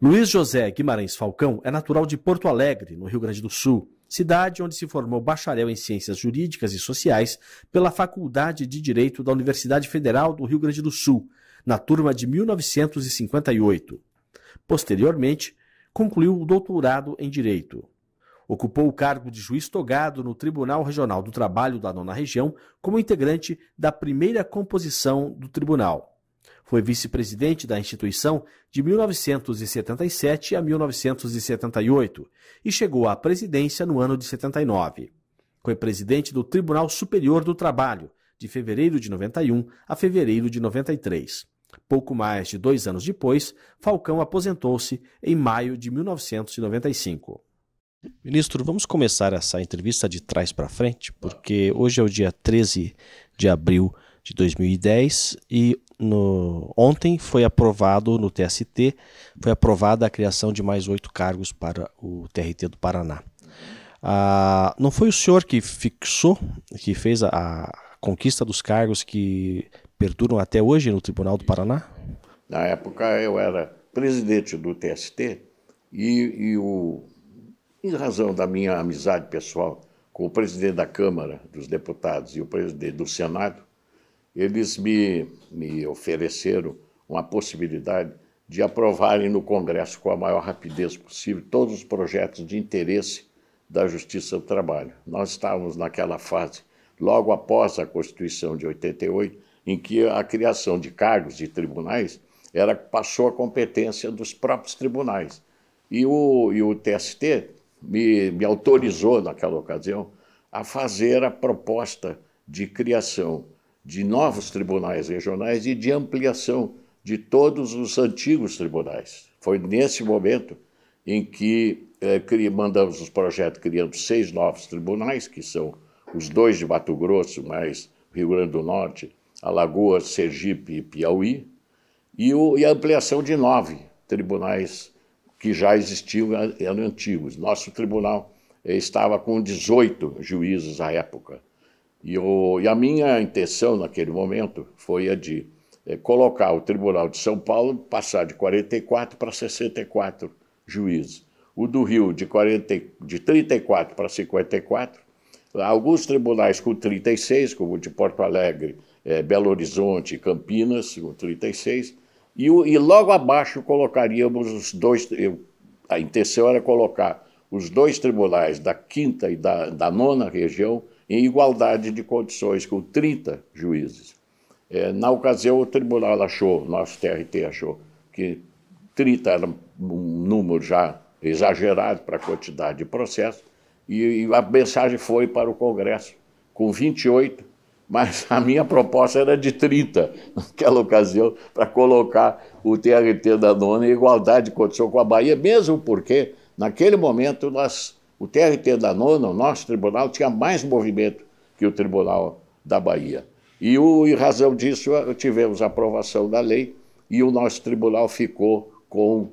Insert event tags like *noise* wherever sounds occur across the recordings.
Luiz José Guimarães Falcão é natural de Porto Alegre, no Rio Grande do Sul, cidade onde se formou bacharel em Ciências Jurídicas e Sociais pela Faculdade de Direito da Universidade Federal do Rio Grande do Sul, na turma de 1958. Posteriormente, concluiu o doutorado em Direito. Ocupou o cargo de juiz togado no Tribunal Regional do Trabalho da Nona Região como integrante da primeira composição do tribunal. Foi vice-presidente da instituição de 1977 a 1978 e chegou à presidência no ano de 79. Foi presidente do Tribunal Superior do Trabalho, de fevereiro de 91 a fevereiro de 93. Pouco mais de dois anos depois, Falcão aposentou-se em maio de 1995. Ministro, vamos começar essa entrevista de trás para frente, porque hoje é o dia 13 de abril de 2010 e no, ontem foi aprovado no TST, foi aprovada a criação de mais oito cargos para o TRT do Paraná. Ah, não foi o senhor que fixou, que fez a, a, conquista dos cargos que perduram até hoje no Tribunal do Paraná? Na época eu era presidente do TST e, e o, em razão da minha amizade pessoal com o presidente da Câmara dos Deputados e o presidente do Senado, eles me, me ofereceram uma possibilidade de aprovarem no Congresso com a maior rapidez possível todos os projetos de interesse da Justiça do Trabalho. Nós estávamos naquela fase, logo após a Constituição de 88, em que a criação de cargos de tribunais era passou a competência dos próprios tribunais. E o, e o TST me, me autorizou, naquela ocasião, a fazer a proposta de criação de novos tribunais regionais e de ampliação de todos os antigos tribunais. Foi nesse momento em que eh, mandamos os projetos criando seis novos tribunais, que são os dois de Mato Grosso, mais Rio Grande do Norte, Alagoas, Sergipe e Piauí, e, o, e a ampliação de nove tribunais que já existiam, eh, eram antigos. Nosso tribunal eh, estava com 18 juízes à época. E, o, e a minha intenção naquele momento foi a de é, colocar o Tribunal de São Paulo, passar de 44 para 64 juízes. O do Rio, de, 40, de 34 para 54. Alguns tribunais com 36, como o de Porto Alegre, é, Belo Horizonte, Campinas, com 36. E, o, e logo abaixo colocaríamos os dois. Eu, a intenção era colocar os dois tribunais da quinta e da, da nona região em igualdade de condições com 30 juízes. É, na ocasião, o tribunal achou, nosso TRT achou, que 30 era um número já exagerado para a quantidade de processos, e, e a mensagem foi para o Congresso com 28, mas a minha proposta era de 30, naquela ocasião, para colocar o TRT da nona em igualdade de condição com a Bahia, mesmo porque, naquele momento, nós o TRT da nona, o nosso tribunal, tinha mais movimento que o Tribunal da Bahia. E o, em razão disso, eh, tivemos aprovação da lei e o nosso tribunal ficou com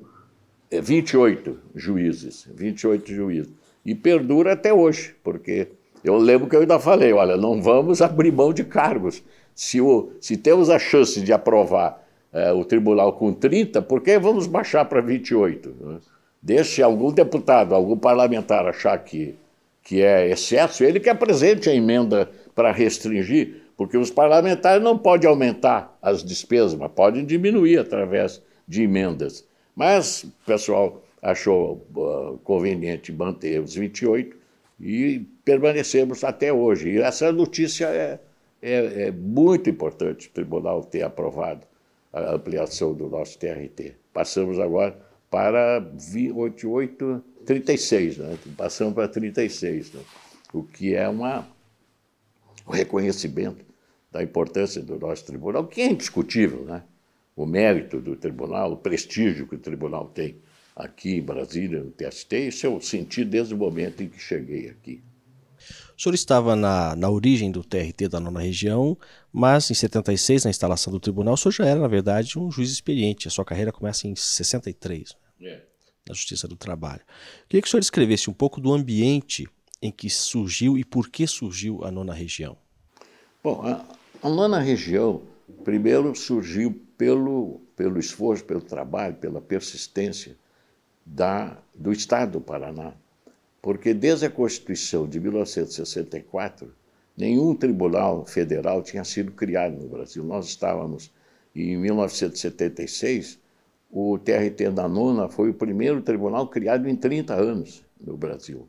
28 eh, juízes, 28 juízes. E perdura até hoje, porque eu lembro que eu ainda falei, olha, não vamos abrir mão de cargos. Se, o, se temos a chance de aprovar é, o tribunal com 30, por que vamos baixar para 28? Né? Deixe algum deputado, algum parlamentar achar que, que é excesso, ele que apresente a emenda para restringir, porque os parlamentares não podem aumentar as despesas, mas podem diminuir através de emendas. Mas o pessoal achou uh, conveniente manter os 28 e permanecemos até hoje. E essa notícia é, é, é muito importante, o tribunal ter aprovado a ampliação do nosso TRT. Passamos agora para 88, 36, né? passamos para 36, né? o que é uma, um reconhecimento da importância do nosso tribunal, que é indiscutível, né? o mérito do tribunal, o prestígio que o tribunal tem aqui em Brasília, no TST, isso eu senti desde o momento em que cheguei aqui. O senhor estava na, na origem do TRT da nona região, mas em 76, na instalação do tribunal, o senhor já era, na verdade, um juiz experiente. A sua carreira começa em 63 na Da Justiça do Trabalho. Queria que o senhor escrevesse um pouco do ambiente em que surgiu e por que surgiu a nona região. Bom, a, a nona região, primeiro, surgiu pelo, pelo esforço, pelo trabalho, pela persistência da, do Estado do Paraná. Porque desde a Constituição de 1964, nenhum tribunal federal tinha sido criado no Brasil. Nós estávamos, em 1976, o TRT da Nona foi o primeiro tribunal criado em 30 anos no Brasil.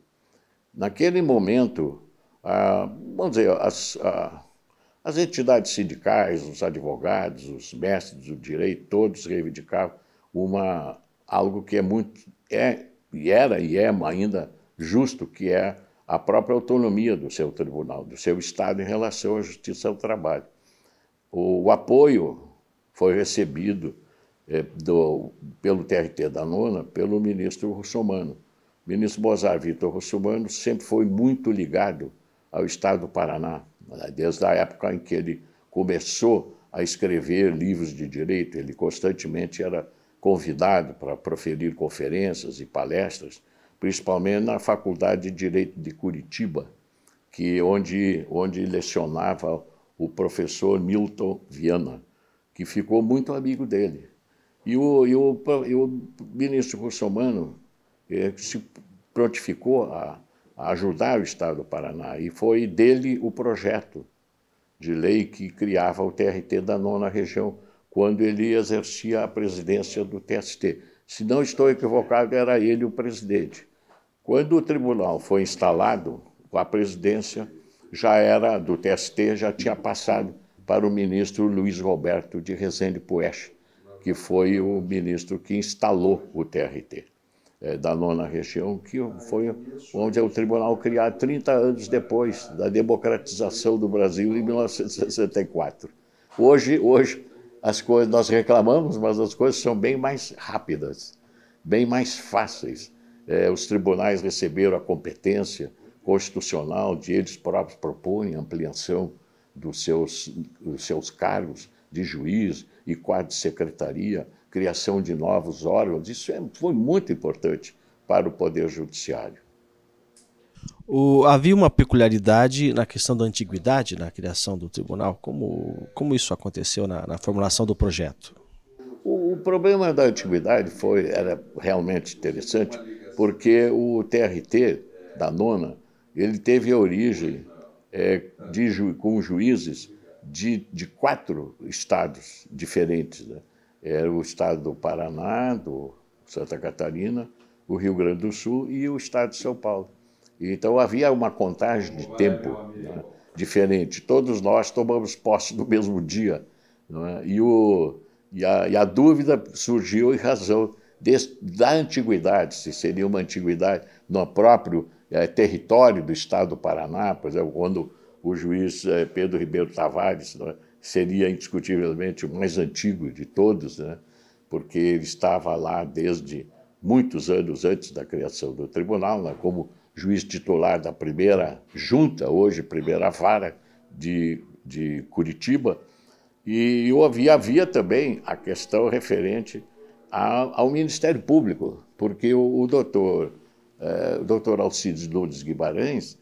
Naquele momento, vamos dizer, as, as entidades sindicais, os advogados, os mestres do direito, todos reivindicavam uma, algo que é muito, é, e era e é ainda justo, que é a própria autonomia do seu tribunal, do seu Estado em relação à justiça ao trabalho. O, o apoio foi recebido é, do, pelo TRT da Nona, pelo ministro Russomano. O ministro Bozar Vitor Russomano sempre foi muito ligado ao Estado do Paraná, né, desde a época em que ele começou a escrever livros de direito, ele constantemente era convidado para proferir conferências e palestras, principalmente na Faculdade de Direito de Curitiba, que onde, onde lecionava o professor Milton Viana, que ficou muito amigo dele. E o, e o, e o ministro Russomano eh, se prontificou a, a ajudar o Estado do Paraná, e foi dele o projeto de lei que criava o TRT da nona região, quando ele exercia a presidência do TST. Se não estou equivocado, era ele o presidente. Quando o tribunal foi instalado, a presidência já era do TST, já tinha passado para o ministro Luiz Roberto de Rezende Puech que foi o ministro que instalou o TRT é, eh, da nona região, que foi onde é o tribunal criado 30 anos depois da democratização do Brasil em 1964. Hoje, hoje as coisas nós reclamamos, mas as coisas são bem mais rápidas, bem mais fáceis. É, os tribunais receberam a competência constitucional de eles próprios propõem ampliação dos seus, dos seus cargos de juiz, e quadro de secretaria, criação de novos órgãos, isso é, foi muito importante para o Poder Judiciário. O, havia uma peculiaridade na questão da antiguidade na criação do tribunal? Como, como isso aconteceu na, na formulação do projeto? O, o, problema da antiguidade foi, era realmente interessante, porque o TRT da nona ele teve a origem é, de, com juízes de, de quatro estados diferentes. Né? Era o estado do Paraná, do Santa Catarina, o Rio Grande do Sul e o estado de São Paulo. Então havia uma contagem de tempo né? diferente. Todos nós tomamos posse no mesmo dia. É? E, o, e, a, e, a, dúvida surgiu em razão desse, da antiguidade, se seria uma antiguidade no próprio é, território do estado do Paraná, por exemplo, quando o juiz eh, Pedro Ribeiro Tavares, é? seria indiscutivelmente o mais antigo de todos, né? porque ele estava lá desde muitos anos antes da criação do tribunal, né? como juiz titular da primeira junta, hoje primeira vara de, de Curitiba. E havia, havia também a questão referente ao Ministério Público, porque o, o doutor, eh, o doutor Alcides Lourdes Guimarães,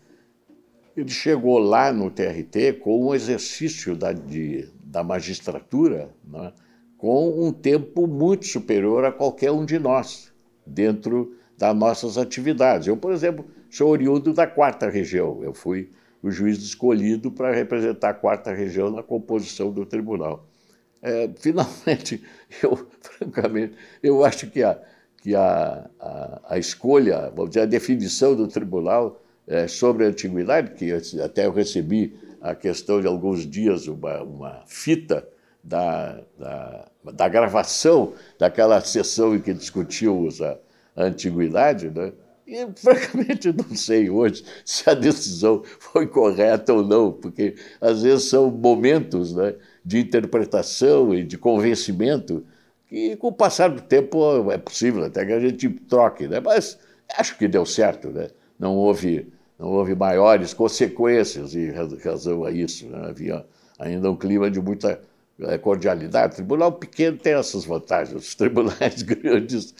ele chegou lá no TRT com um exercício da, de, da magistratura, né, com um tempo muito superior a qualquer um de nós, dentro das nossas atividades. Eu, por exemplo, sou oriundo da quarta região, eu fui o juiz escolhido para representar a quarta região na composição do tribunal. É, finalmente, *laughs* eu, francamente, eu acho que a, que a, a, a escolha, vamos dizer, a definição do tribunal é, sobre a antiguidade, que até eu recebi a questão de alguns dias uma, uma fita da, da, da, gravação daquela sessão em que discutiu a, a antiguidade, né? E, *laughs* francamente, não sei hoje se a decisão foi correta ou não, porque às vezes são momentos né, de interpretação e de convencimento que, com o passar do tempo, é possível até que a gente troque. Né? Mas acho que deu certo, né? não houve não houve maiores consequências em razão a isso. Né? Havia ainda um clima de muita eh, cordialidade. O tribunal pequeno tem essas vantagens, os tribunais *laughs* grandes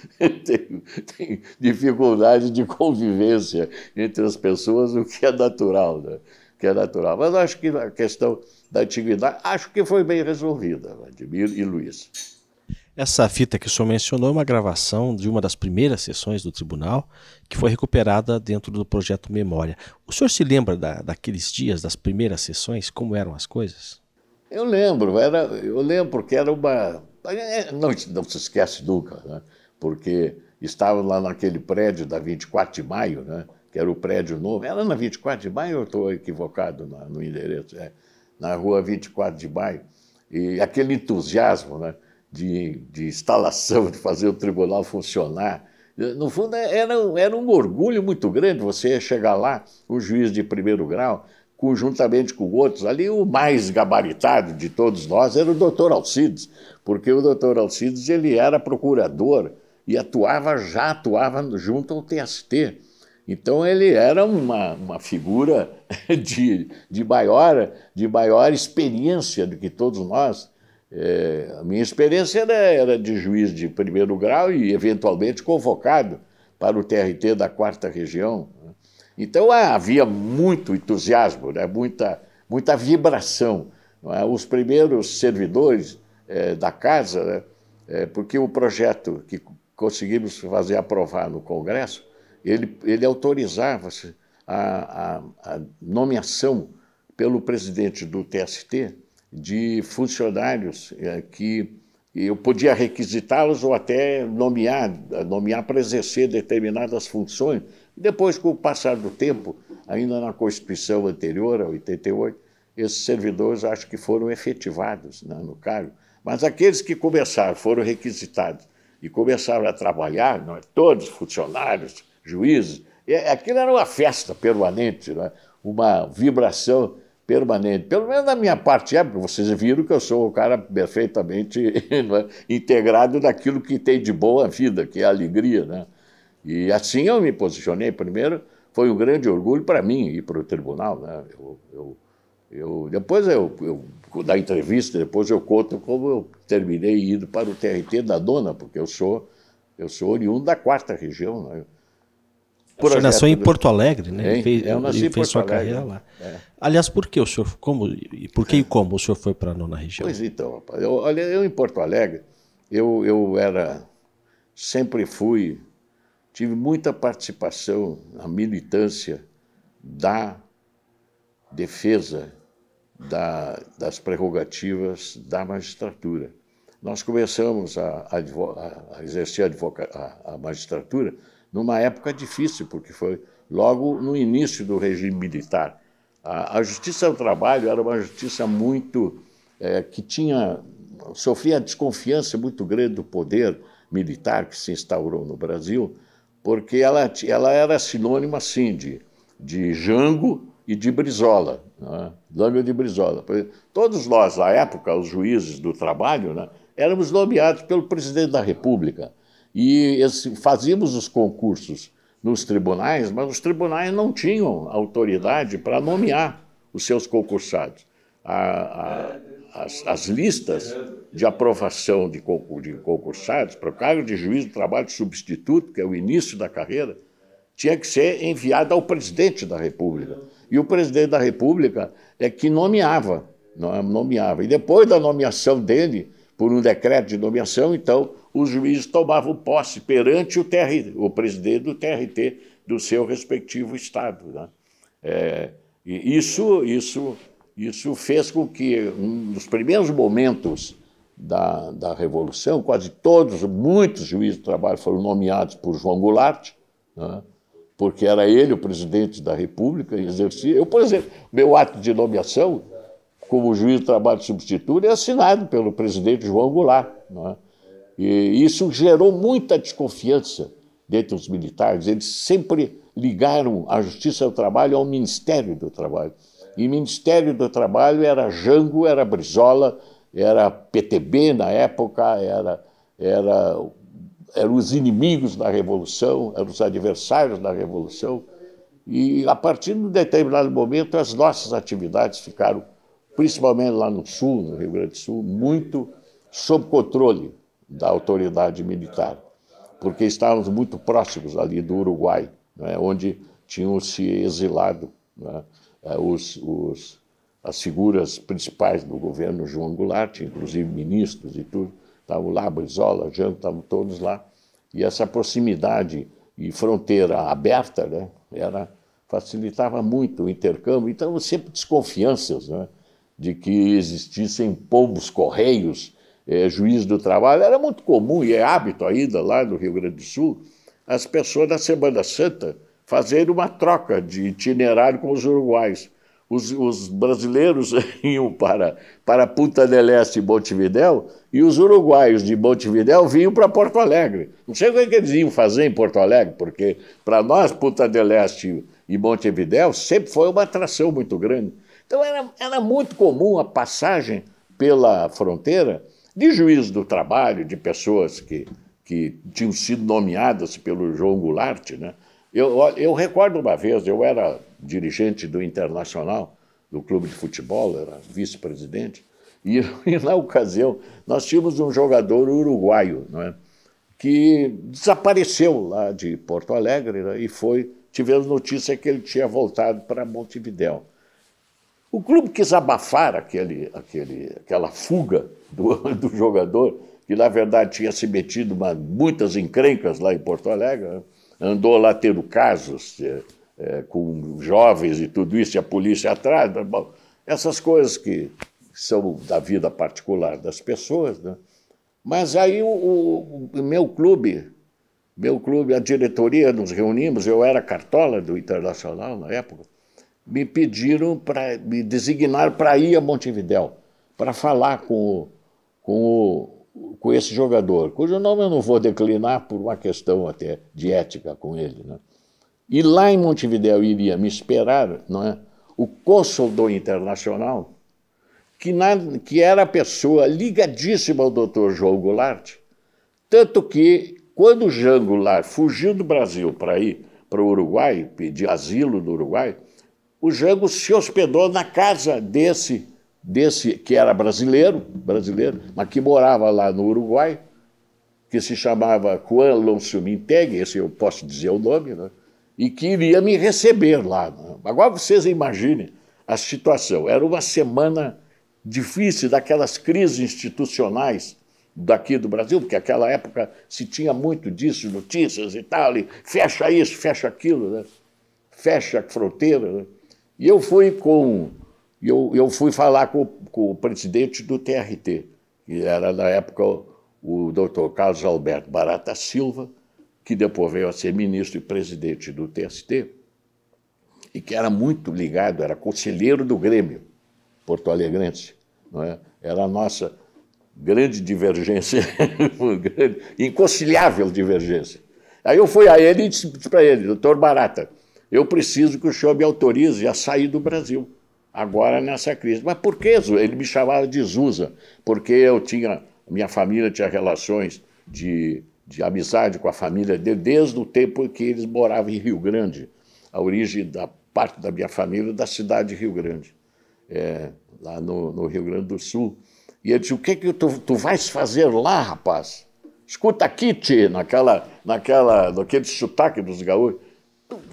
têm, têm dificuldade de convivência entre as pessoas, o que é natural, né? o que é natural. Mas acho que a questão da antiguidade, acho que foi bem resolvida, Admir e Luiz. Essa fita que o senhor mencionou é uma gravação de uma das primeiras sessões do tribunal que foi recuperada dentro do projeto Memória. O senhor se lembra da, daqueles dias, das primeiras sessões, como eram as coisas? Eu lembro, era, eu lembro que era uma. É, não, não se esquece nunca, né? porque estavam lá naquele prédio da 24 de maio, né? que era o prédio novo. Era na 24 de maio, ou estou equivocado no, no endereço, é, na rua 24 de maio. E aquele entusiasmo, né? de, de instalação, de fazer o tribunal funcionar. No fundo, é, era, era um orgulho muito grande você chegar lá, o juiz de primeiro grau, conjuntamente com outros. Ali, o mais gabaritado de todos nós era o doutor Alcides, porque o doutor Alcides ele era procurador e atuava, já atuava junto ao TST. Então ele era uma, uma figura *laughs* de, de, maior, de maior experiência do que todos nós. É, a minha experiência era, era de juiz de primeiro grau e, eventualmente, convocado para o TRT da quarta região. Né? Então ah, havia muito entusiasmo, né? muita, muita vibração. É? Os primeiros servidores é, da casa, né? é, porque o projeto que conseguimos fazer aprovar no Congresso, ele, ele autorizava a, a, a nomeação pelo presidente do TST de funcionários é, que eu podia requisitá-los ou até nomear, nomear para exercer determinadas funções. Depois, com o passar do tempo, ainda na Constituição anterior, a 88, esses servidores acho que foram efetivados né, no cargo. Mas aqueles que começaram, foram requisitados e começaram a trabalhar, não é? todos funcionários, juízes, é, aquilo era uma festa permanente, né? uma vibração permanente. Pelo menos da minha parte é, porque vocês viram que eu sou o cara perfeitamente *laughs* é, integrado daquilo que tem de boa a vida, que é a alegria, né? E assim eu me posicionei. Primeiro, foi um grande orgulho para mim ir para o tribunal, né? Eu, eu, eu depois eu, eu, da entrevista, depois eu conto como eu terminei indo para o TRT da dona, porque eu sou eu sou oriundo da quarta região, né? Projeto, nasceu em né? Porto Alegre, né? Ele fez, eu nasci ele fez sua Alegre. carreira lá. É. Aliás, por que o senhor, como, por que e é. como o senhor foi para a nona região? Pois então, rapaz. Eu, olha, eu em Porto Alegre, eu, eu era, sempre fui, tive muita participação na militância da defesa da, das prerrogativas da magistratura. Nós começamos a, a, a exercer a, a magistratura numa época difícil, porque foi logo no início do regime militar. A, a justiça do trabalho era uma justiça muito. É, que tinha. sofria desconfiança muito grande do poder militar que se instaurou no Brasil, porque ela, ela era sinônima, sim, de, de Jango e de Brizola, né? de Brizola. Todos nós, na época, os juízes do trabalho, né, éramos nomeados pelo presidente da República. E esse, fazíamos os concursos nos tribunais, mas os tribunais não tinham autoridade para nomear os seus concursados. A, a, as, as, listas de aprovação de, concursados para o cargo de juiz do trabalho substituto, que é o início da carreira, tinha que ser enviada ao presidente da República. E o presidente da República é que nomeava, nomeava. E depois da nomeação dele, por um decreto de nomeação, então os juízes tomavam posse perante o, TRT, o presidente do TRT do seu respectivo estado. Né? É, isso, isso, isso fez com que, nos primeiros momentos da, da Revolução, quase todos, muitos juízes do trabalho foram nomeados por João Goulart, né? porque era ele o presidente da República e exercia. Eu, por exemplo, meu ato de nomeação como juiz do trabalho substituto é assinado pelo presidente João Goulart. Né? E isso gerou muita desconfiança dentre os militares. Eles sempre ligaram a Justiça do Trabalho ao Ministério do Trabalho. E Ministério do Trabalho era Jango, era Brizola, era PTB na época, era, era, eram os inimigos da Revolução, eram os adversários da Revolução. E a partir de um determinado momento, as nossas atividades ficaram, principalmente lá no Sul, no Rio Grande do Sul, muito sob controle da autoridade militar, porque estávamos muito próximos ali do Uruguai, né, onde tinham se exilado né, os, os, as figuras principais do governo João Goulart, inclusive ministros e tudo, estavam lá, Brizola, Jean, estavam todos lá, e essa proximidade e fronteira aberta, né, era facilitava muito o intercâmbio. Então, sempre desconfianças, né, de que existissem povos correios é, juiz do trabalho, era muito comum e é hábito ainda lá no Rio Grande do Sul, as pessoas na Semana Santa fazerem uma troca de itinerário com os uruguais. Os, os brasileiros *laughs* iam para, para Punta del Este e Montevidéu e os uruguaios de Montevidéu vinham para Porto Alegre. Não sei o que eles iam fazer em Porto Alegre, porque para nós Punta del Este e Montevidéu sempre foi uma atração muito grande. Então era, era muito comum a passagem pela fronteira de juízes do trabalho, de pessoas que, que tinham sido nomeadas pelo João Goulart. Né? Eu, eu recordo uma vez, eu era dirigente do Internacional, do clube de futebol, era vice-presidente, e, *laughs* e, na ocasião nós tínhamos um jogador uruguaio, não é? que desapareceu lá de Porto Alegre né? e foi tivemos notícia que ele tinha voltado para Montevidéu. O clube quis abafar aquele, aquele, aquela fuga do, *laughs* do jogador, que na verdade tinha se metido uma, muitas encrencas lá em Porto Alegre, né? andou lá tendo casos é, é, com jovens e tudo isso, e a polícia atrás. Né? Bom, essas coisas que são da vida particular das pessoas. Né? Mas aí o, o, o meu clube, meu clube, a diretoria, nos reunimos, eu era cartola do Internacional na época, me pediram para me designar para ir a Montevidéu, para falar com o com, o, com esse jogador, cujo nome eu não vou declinar por uma questão até de ética com ele. Né? E lá em Montevideo iria me esperar não é, o cônsul do Internacional, que, na, que era a pessoa ligadíssima ao doutor João Goulart, tanto que quando Jean Goulart fugiu do Brasil para ir para o Uruguai, pedir asilo no Uruguai, o Jango se hospedou na casa desse desse que era brasileiro, brasileiro, mas que morava lá no Uruguai, que se chamava Juan Lonsuminteg, esse eu posso dizer o nome, né? e que iria me receber lá. Né. Agora vocês imaginem a situação. Era uma semana difícil daquelas crises institucionais daqui do Brasil, porque aquela época se tinha muito disso, notícias e tal, e fecha isso, fecha aquilo, né? fecha a fronteira. Né? E eu fui com e eu, eu fui falar com, com o presidente do TRT, que era na época o, doutor Carlos Alberto Barata Silva, que depois veio a ser ministro e presidente do TST, e que era muito ligado, era conselheiro do Grêmio Porto Alegrense. Não é? Era a nossa grande divergência, *laughs* inconciliável divergência. Aí eu fui a ele e disse para ele, doutor Barata, eu preciso que o senhor me autorize a sair do Brasil agora nessa crise. Mas por que ele me chamava de Zusa? Porque eu tinha, minha família tinha relações de, de amizade com a família dele desde o tempo que eles moravam em Rio Grande, a origem da parte da minha família é da cidade de Rio Grande, é, lá no, no, Rio Grande do Sul. E ele disse, o que que tu, tu vais fazer lá, rapaz? Escuta aqui, tchê, naquela, naquela, naquele sotaque dos gaúchos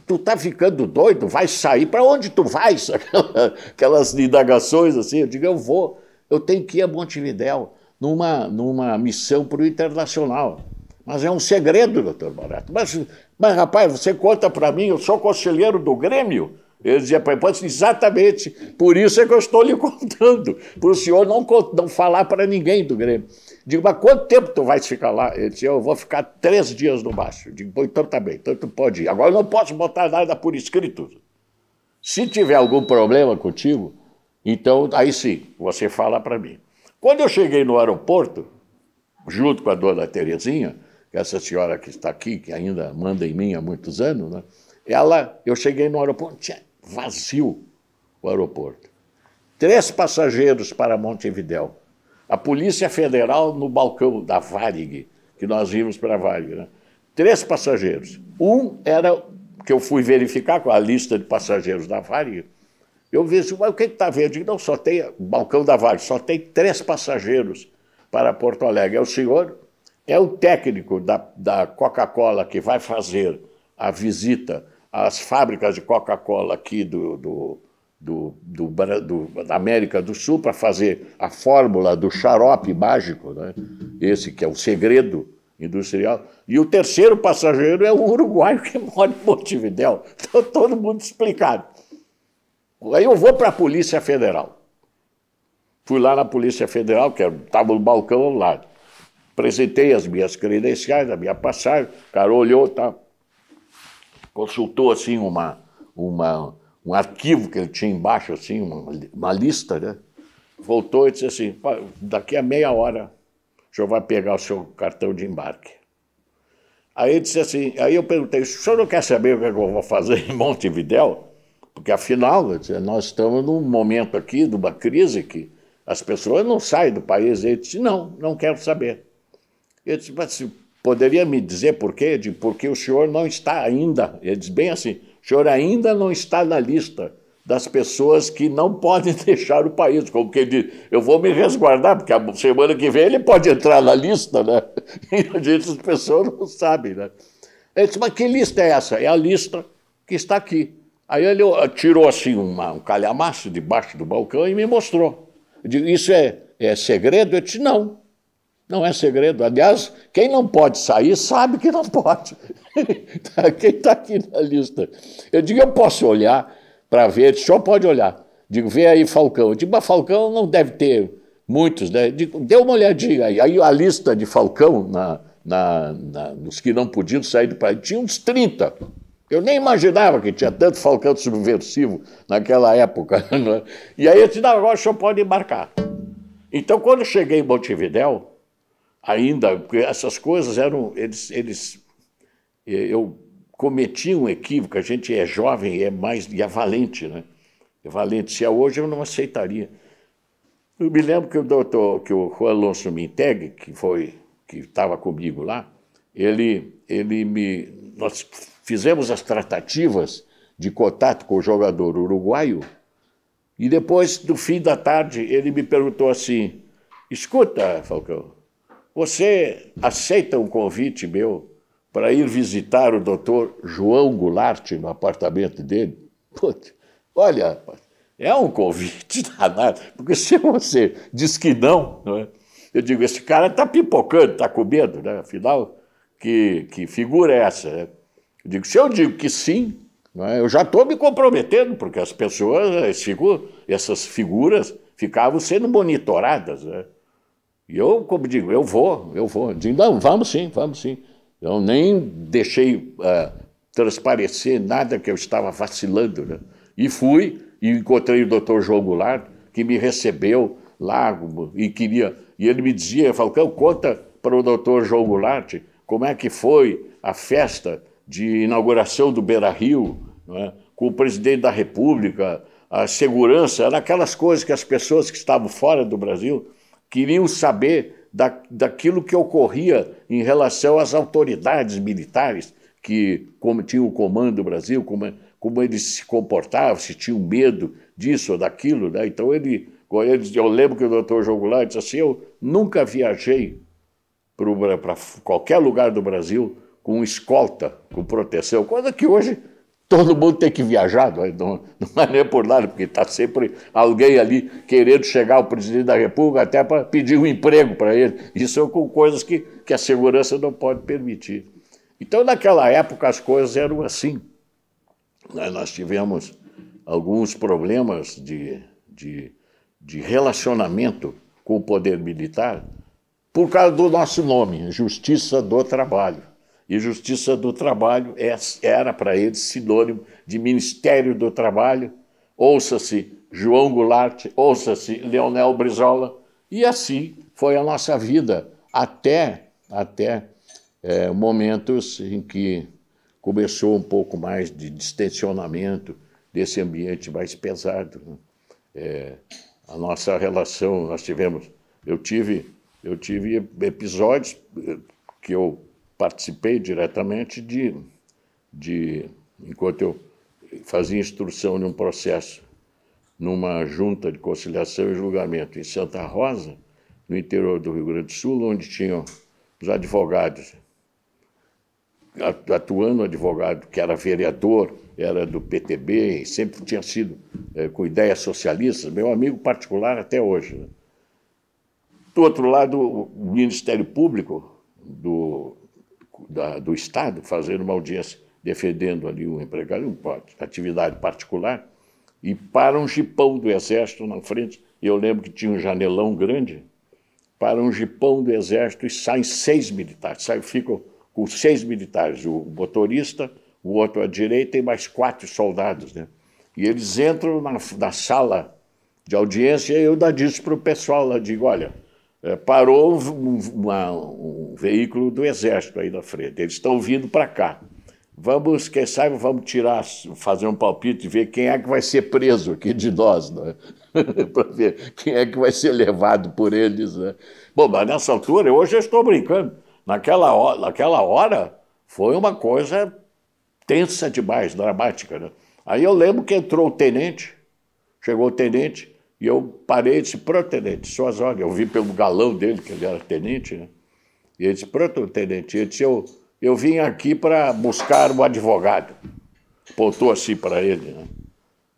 tu tá ficando doido? Vai sair? Para onde tu vais? *laughs* Aquelas indagações assim. Eu digo, eu vou, eu tenho que ir a Montevidéu numa, numa missão para o internacional. Mas é um segredo, doutor Barato. Mas, mas rapaz, você conta para mim, eu sou conselheiro do Grêmio? Ele dizia para ele, exatamente, por isso é que eu estou lhe *laughs* contando, para o senhor não, não falar para ninguém do Grêmio. Digo, mas quanto tempo tu vais ficar lá? Ele disse, eu vou ficar três dias no baixo. Digo, então tá bem, então tu pode ir. Agora eu não posso botar nada por escrito. Se tiver algum problema contigo, então aí sim, você fala para mim. Quando eu cheguei no aeroporto, junto com a dona Terezinha, é essa senhora que está aqui, que ainda manda em mim há muitos anos, né? ela, eu cheguei no aeroporto, tinha vazio o aeroporto. Três passageiros para Montevidéu. A Polícia Federal no balcão da Varig, que nós vimos para a Varig, né? Três passageiros. Um era, que eu fui verificar com a lista de passageiros da Varig, eu vi assim, mas o que está vendo? Eu não, só tem, balcão da Varig, só tem três passageiros para Porto Alegre. É o senhor, é o técnico da, da Coca-Cola que vai fazer a visita às fábricas de Coca-Cola aqui do, do do, do, do, da América do Sul para fazer a fórmula do xarope mágico, né? esse que é o segredo industrial. E o terceiro passageiro é o uruguaio que *laughs* mora em Montevidéu. Então, todo mundo explicado. Aí eu vou para a Polícia Federal. Fui lá na Polícia Federal, que estava no balcão lá. Apresentei as minhas credenciais, a minha passagem. O cara olhou, tá, consultou assim uma, uma um arquivo que ele tinha embaixo, assim, uma, uma lista, né? Voltou e disse assim: daqui a meia hora o senhor vai pegar o seu cartão de embarque. Aí disse assim, aí eu perguntei, o senhor não quer saber o que é eu vou fazer em *laughs* Montevidéu? Porque afinal, nós estamos num momento aqui de uma crise que as pessoas não saem do país. Ele disse, não, não quero saber. Eu disse, mas poderia me dizer por quê? De porque o senhor não está ainda. Ele disse, bem assim, o senhor ainda não está na lista das pessoas que não *laughs* podem deixar o país, como que ele diz, eu vou me resguardar, porque a semana que vem ele pode entrar na lista, né? *laughs* E a gente, as pessoas não sabem, né? Ele disse, mas que lista é essa? É a lista que está aqui. Aí ele tirou assim uma, um calhamaço debaixo do balcão e me mostrou. Eu digo, isso é, é segredo? Eu disse, não. Não é segredo. Aliás, quem não pode sair sabe que não pode. *laughs* quem está aqui na lista. Eu digo, eu posso olhar para ver, o senhor pode olhar. Digo, vê aí Falcão. Eu digo, mas Falcão não deve ter muitos, né? Digo, dê uma olhadinha aí. Aí a lista de Falcão, na, na, na, que não podiam sair do país, tinha uns 30. Eu nem imaginava que tinha tanto Falcão subversivo naquela época. *laughs* Né? E aí eu disse, não, agora o senhor pode embarcar. Então, quando cheguei em Montevidéu, ainda, porque essas coisas eram, eles, eles, eu cometi um equívoco, a gente é jovem, é mais, e é valente, né? É valente, se é hoje eu não aceitaria. Eu me lembro que o doutor, que o Juan Alonso Minteg, que foi, que estava comigo lá, ele, ele me, nós fizemos as tratativas de contato com o jogador uruguaio, e depois, do fim da tarde, ele me perguntou assim, escuta, Falcão, você aceita um convite meu para ir visitar o doutor João Goulart no apartamento dele? Putz, olha, é um convite *laughs* danado, porque se você diz que não, não é? eu digo, esse cara está pipocando, está com medo, né? afinal, que, que figura é essa? Né? Eu digo, se eu digo que sim, é? eu já estou me comprometendo, porque as pessoas, essas figuras ficavam sendo monitoradas. Né? E eu, como digo, eu vou, eu vou. Eu digo, não, vamos sim, vamos sim. Eu nem deixei uh, transparecer nada que eu estava vacilando. Né? E fui, e encontrei o doutor João Goulart, que me recebeu lá e queria. E ele me dizia, Falcão, conta para o doutor João Goulart como é que foi a festa de inauguração do Beira Rio, é? com o presidente da República, a segurança, eram aquelas coisas que as pessoas que estavam fora do Brasil queriam saber da, daquilo que ocorria em relação às autoridades militares que como tinham o comando do Brasil, como, como eles se comportavam, se tinham medo disso ou daquilo. Né? Então ele, eu lembro que o doutor João disse assim, eu nunca viajei para qualquer lugar do Brasil com escolta, com proteção, coisa que hoje Todo mundo tem que viajar, é? não, não é nem por nada, porque está sempre alguém ali querendo chegar ao presidente da República até para pedir um emprego para ele. Isso é com coisas que, que a segurança não pode permitir. Então, naquela época, as coisas eram assim. Né? Nós tivemos alguns problemas de, de, de relacionamento com o poder militar por causa do nosso nome, Justiça do Trabalho. E Justiça do Trabalho é, era para eles sinônimo de Ministério do Trabalho. Ouça-se João Goulart, ouça-se Leonel Brizola. E assim foi a nossa vida até, até é, momentos em que começou um pouco mais de distensionamento desse ambiente mais pesado. Né? É, a nossa relação, nós tivemos, eu tive, eu tive episódios eh, que eu participei diretamente de, de enquanto eu fazia instrução de um processo numa junta de conciliação e julgamento em Santa Rosa, no interior do Rio Grande do Sul, onde tinham os advogados, atuando advogado que era vereador, era do PTB, e sempre tinha sido é, com ideias socialistas, meu amigo particular até hoje. Né? Do outro lado, o Ministério Público do da, do Estado fazer uma audiência defendendo ali um empregado, uma atividade particular, e para um jipão do Exército na frente, eu lembro que tinha um janelão grande, para um jipão do Exército e saem seis militares, saem, ficam com seis militares, o motorista, o outro à direita e mais quatro soldados, né? E eles entram na, na sala de audiência e eu disse para o pessoal lá, digo, olha, é, parou um, uma, um, veículo do exército aí na frente. Eles estão vindo para cá. Vamos, quem sabe, vamos tirar, fazer um palpite e ver quem é que vai ser preso aqui de nós, né? *laughs* para ver quem é que vai ser levado por eles. Né? Bom, mas nessa altura, hoje eu estou brincando. Naquela hora, naquela hora foi uma coisa tensa demais, dramática. Né? Aí eu lembro que entrou o tenente, chegou o tenente, e eu parei e disse, pró tenente, suas ordens. Eu vi pelo galão dele, que ele era tenente, né? E ele disse, pró tenente, eu, eu, eu vim aqui para buscar um advogado. Pontou assim para ele, né?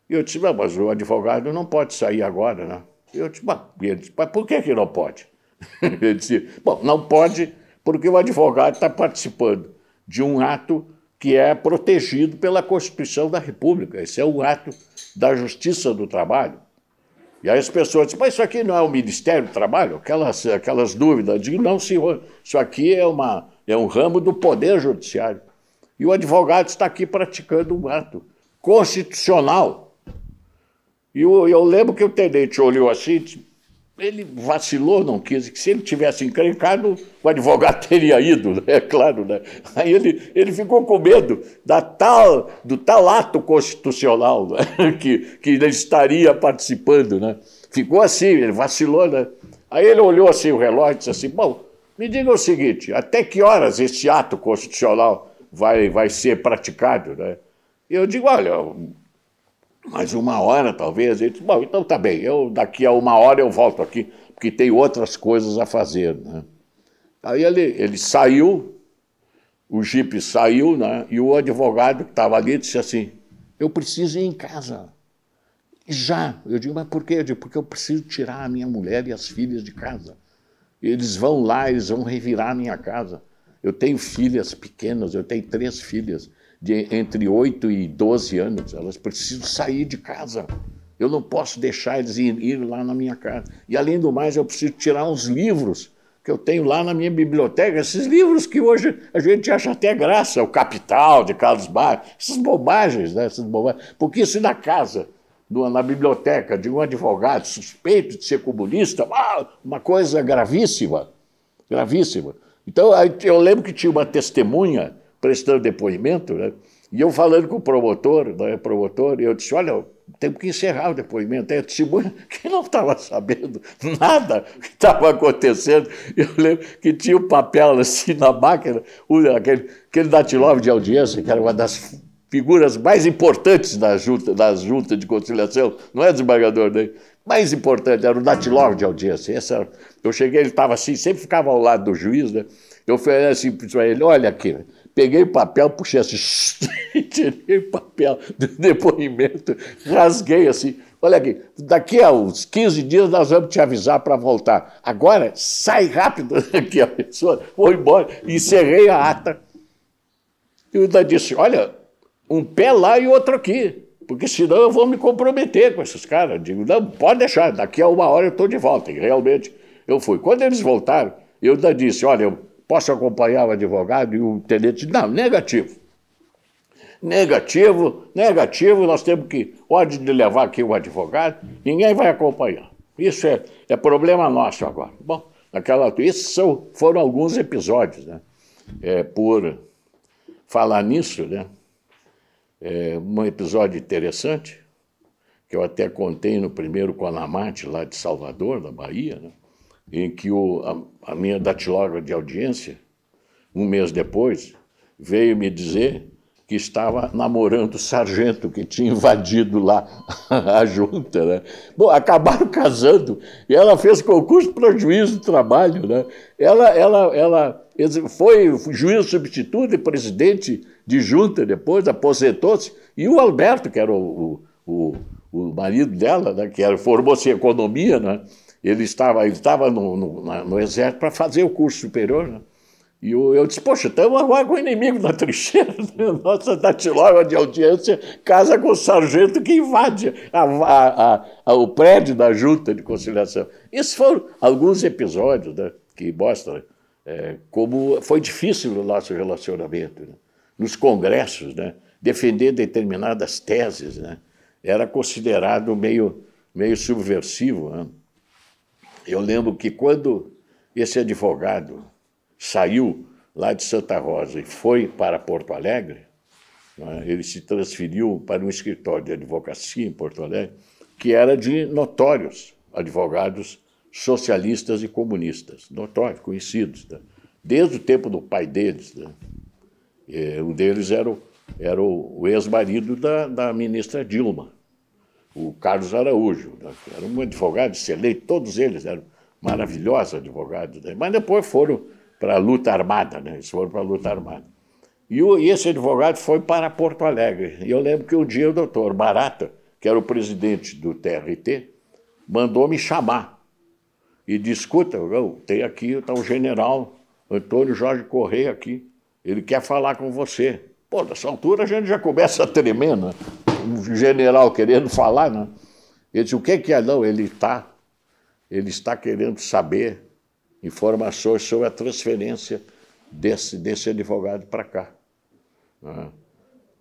E eu disse, mas o advogado não pode sair agora, né? Eu disse, mas, ele disse, mas por que, que não pode? *laughs* ele disse, bom, não pode porque o advogado está participando de um ato que é protegido pela Constituição da República. Esse é o ato da justiça do trabalho. E aí as pessoas dizem, mas isso aqui não é o Ministério do Trabalho? Aquelas, aquelas dúvidas. Eu digo, não, senhor, isso aqui é, uma, é um ramo do Poder Judiciário. E o advogado está aqui praticando um ato constitucional. E eu, eu lembro que o tenente olhou assim e disse, ele vacilou, não quis, que se ele tivesse encrencado, o advogado *laughs* teria ido, é né? claro, né? Aí ele, ele ficou com medo da tal, do tal ato constitucional né? *laughs* que, que ele estaria participando, né? Ficou assim, ele vacilou, né? Aí ele olhou assim o relógio e disse assim, bom, me diga o seguinte, até que horas esse ato constitucional vai, vai ser praticado, né? Eu digo, olha, mais uma hora, talvez, ele disse, bom, então tá bem, eu daqui a uma hora eu volto aqui, porque tem outras coisas a fazer. Né? Aí ele, ele saiu, o jipe saiu, né? e o advogado que estava ali disse assim, eu preciso ir em casa. Já. Eu digo, mas por quê? Eu digo, porque eu preciso tirar a minha mulher e as filhas de casa. Eles vão lá, eles vão revirar a minha casa. Eu tenho filhas pequenas, eu tenho três filhas de entre 8 e 12 anos, elas precisam sair de casa. Eu não posso deixar eles ir, ir lá na minha casa. E além do mais, eu preciso tirar uns livros que eu tenho lá na minha biblioteca, esses livros que hoje a gente acha até graça, o Capital de Carlos Barros, essas bobagens, né? Essas bobagens. Porque isso na casa, na biblioteca de um advogado suspeito de ser comunista, ah, uma coisa gravíssima, gravíssima. Então eu lembro que tinha uma testemunha prestando depoimento, né? E eu falando com o promotor, né, promotor, eu disse, olha, temos que encerrar o depoimento. É testemunha *laughs* que não estava tá sabendo nada *laughs* que estava acontecendo. Eu lembro que tinha um papel assim na máquina, aquele, aquele datilógrafo de audiência, que era uma das figuras mais importantes da junta, da junta de conciliação, não é desembargador nem, né? mais importante, era o datilógrafo de audiência. Essa, eu cheguei, ele estava assim, sempre ficava ao lado do juiz, né? Eu falei assim para ele, olha aqui, peguei o papel, puxei assim, *laughs* tirei o papel do depoimento, rasguei assim. Olha aqui, daqui a uns 15 dias nós vamos te avisar para voltar. Agora, sai rápido *laughs* daqui a pessoa, foi embora. Encerrei a ata. E ainda disse: olha, um pé lá e outro aqui, porque senão eu vou me comprometer com esses caras. Eu digo: não, pode deixar, daqui a uma hora eu estou de volta. E realmente eu fui. Quando eles voltaram, eu ainda disse: olha, Posso acompanhar o advogado? E o tenente, não, negativo. Negativo, negativo, nós temos que, ordem de levar aqui o advogado, ninguém vai acompanhar. Isso é, é problema nosso agora. Bom, naquela, esses são, foram alguns episódios, né? É, por falar nisso, né? É, um episódio interessante, que eu até contei no primeiro Conamate, lá de Salvador, na Bahia, né? em que o, a, a minha datilógrafa de audiência, um mês depois, veio me dizer que estava namorando o sargento que tinha invadido lá *laughs* a junta. Né? Bom, acabaram casando e ela fez concurso para juiz do trabalho. Né? Ela, ela, ela foi juiz substituto e presidente de junta depois, aposentou-se. E o Alberto, que era o, o, o, marido dela, né? que era, formou-se em economia, né? Ele estava, ele estava no, no, no exército para fazer o curso superior. Né? E eu, eu disse, poxa, estamos agora com o inimigo na trincheira. *laughs* Né? Nossa datilógrafa de audiência casa com o sargento que invade a, a, a, o prédio da junta de conciliação. Esses foram alguns episódios né, que mostram é, como foi difícil o nosso relacionamento. Né? Nos congressos, né, defender determinadas teses né, era considerado meio, meio subversivo. Né? Eu lembro que quando esse advogado saiu lá de Santa Rosa e foi para Porto Alegre, né, ele se transferiu para um escritório de advocacia em Porto Alegre, que era de notórios advogados socialistas e comunistas, notórios, conhecidos, né, desde o tempo do pai deles. Né, eh, um deles era o, era o ex-marido da, da ministra Dilma o Carlos Araújo, né? era um advogado excelente, todos eles eram maravilhosos advogados, né? mas depois foram para a luta armada, né? eles foram para a luta armada. E, o, e, esse advogado foi para Porto Alegre. E eu lembro que um dia o doutor Barata, que era o presidente do TRT, mandou me chamar e disse, escuta, eu, tem aqui, está o general Antônio Jorge Correia aqui, ele quer falar com você. Pô, nessa altura a gente já começa a tremer, né? Um general querendo falar, né? Ele disse, o que é que é? Não, ele está, ele está querendo saber informações sobre a transferência desse, desse advogado para cá. Né?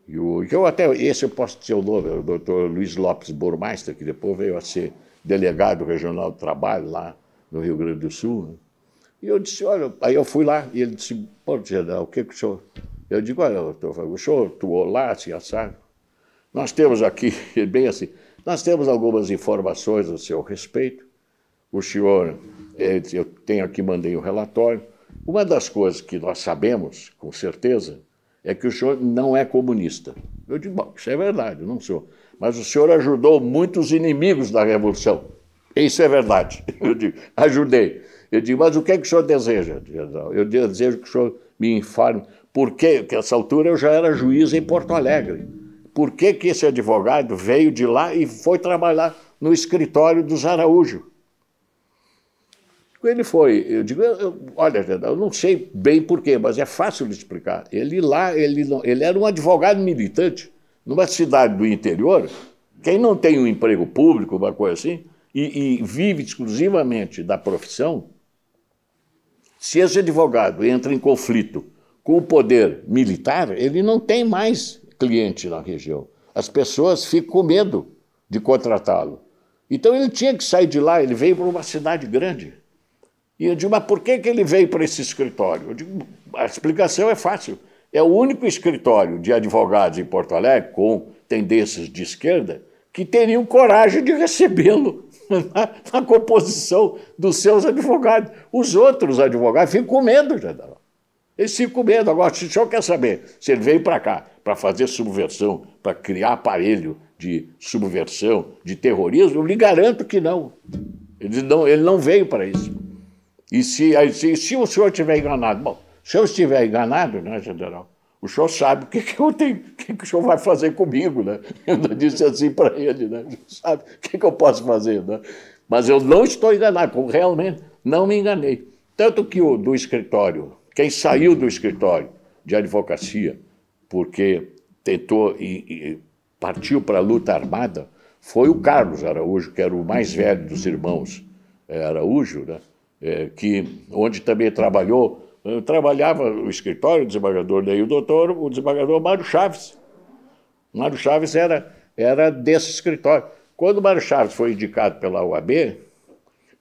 E o, eu até, esse eu posso dizer o nome, o doutor Luiz Lopes Burmeister, que depois veio a ser delegado regional do trabalho lá no Rio Grande do Sul. Né? E eu disse, olha, aí eu fui lá, e ele disse, pô, general, o que, que o senhor eu digo, olha, doutor o senhor atuou lá, assim, assado? Nós temos aqui, *laughs* bem assim, nós temos algumas informações a seu respeito. O senhor, é, eu tenho aqui, mandei o um relatório. Uma das coisas que nós sabemos, com certeza, é que o senhor não é comunista. Eu digo, bom, isso é verdade, não sou. Mas o senhor ajudou muitos inimigos da Revolução. Isso é verdade. *laughs* Eu digo, ajudei. Eu digo, mas o que, é que o senhor deseja? Eu desejo que o senhor me informe por que? Porque nessa altura eu já era juiz em Porto Alegre. Por que, que esse advogado veio de lá e foi trabalhar no escritório dos Araújo? Ele foi, eu digo, eu, olha, eu não sei bem porquê, mas é fácil de explicar. Ele lá, ele, não, ele era um advogado militante, numa cidade do interior, quem não tem um emprego público, uma coisa assim, e, e, vive exclusivamente da profissão, se esse advogado entra em conflito com o poder militar, ele não tem mais cliente na região. As pessoas ficam com medo de contratá-lo. Então ele tinha que sair de lá, ele veio para uma cidade grande. E eu digo, mas por que, que ele veio para esse escritório? Eu digo, a explicação é fácil. É o único escritório de advogados em Porto Alegre, com tendências de esquerda, que teriam coragem de recebê-lo *laughs* na, na, composição dos seus advogados. Os outros advogados ficam com medo, general. Eles ficam com medo. Agora, o senhor quer saber se ele veio para cá para fazer subversão, para criar aparelho de subversão, de terrorismo. Eu lhe garanto que não. Ele não, ele não veio para isso. E se, se, se o senhor estiver enganado? Bom, se eu estiver enganado, né, general? O senhor sabe o que, que eu tenho, o que, que o senhor vai fazer comigo, né? *laughs* Eu disse assim para ele, né? Sabe o que, que eu posso fazer, né? Mas eu não estou enganado, realmente não me enganei. Tanto que o do escritório quem saiu do escritório de advocacia porque tentou e, e partiu para a luta armada foi o Carlos Araújo, que era o mais velho dos irmãos é, Araújo, né? É, que, onde também trabalhou, eh, trabalhava o escritório do desembargador o Doutor, o desembargador Mário Chaves. Mário Chaves era, era desse escritório. Quando o Mário Chaves foi indicado pela UAB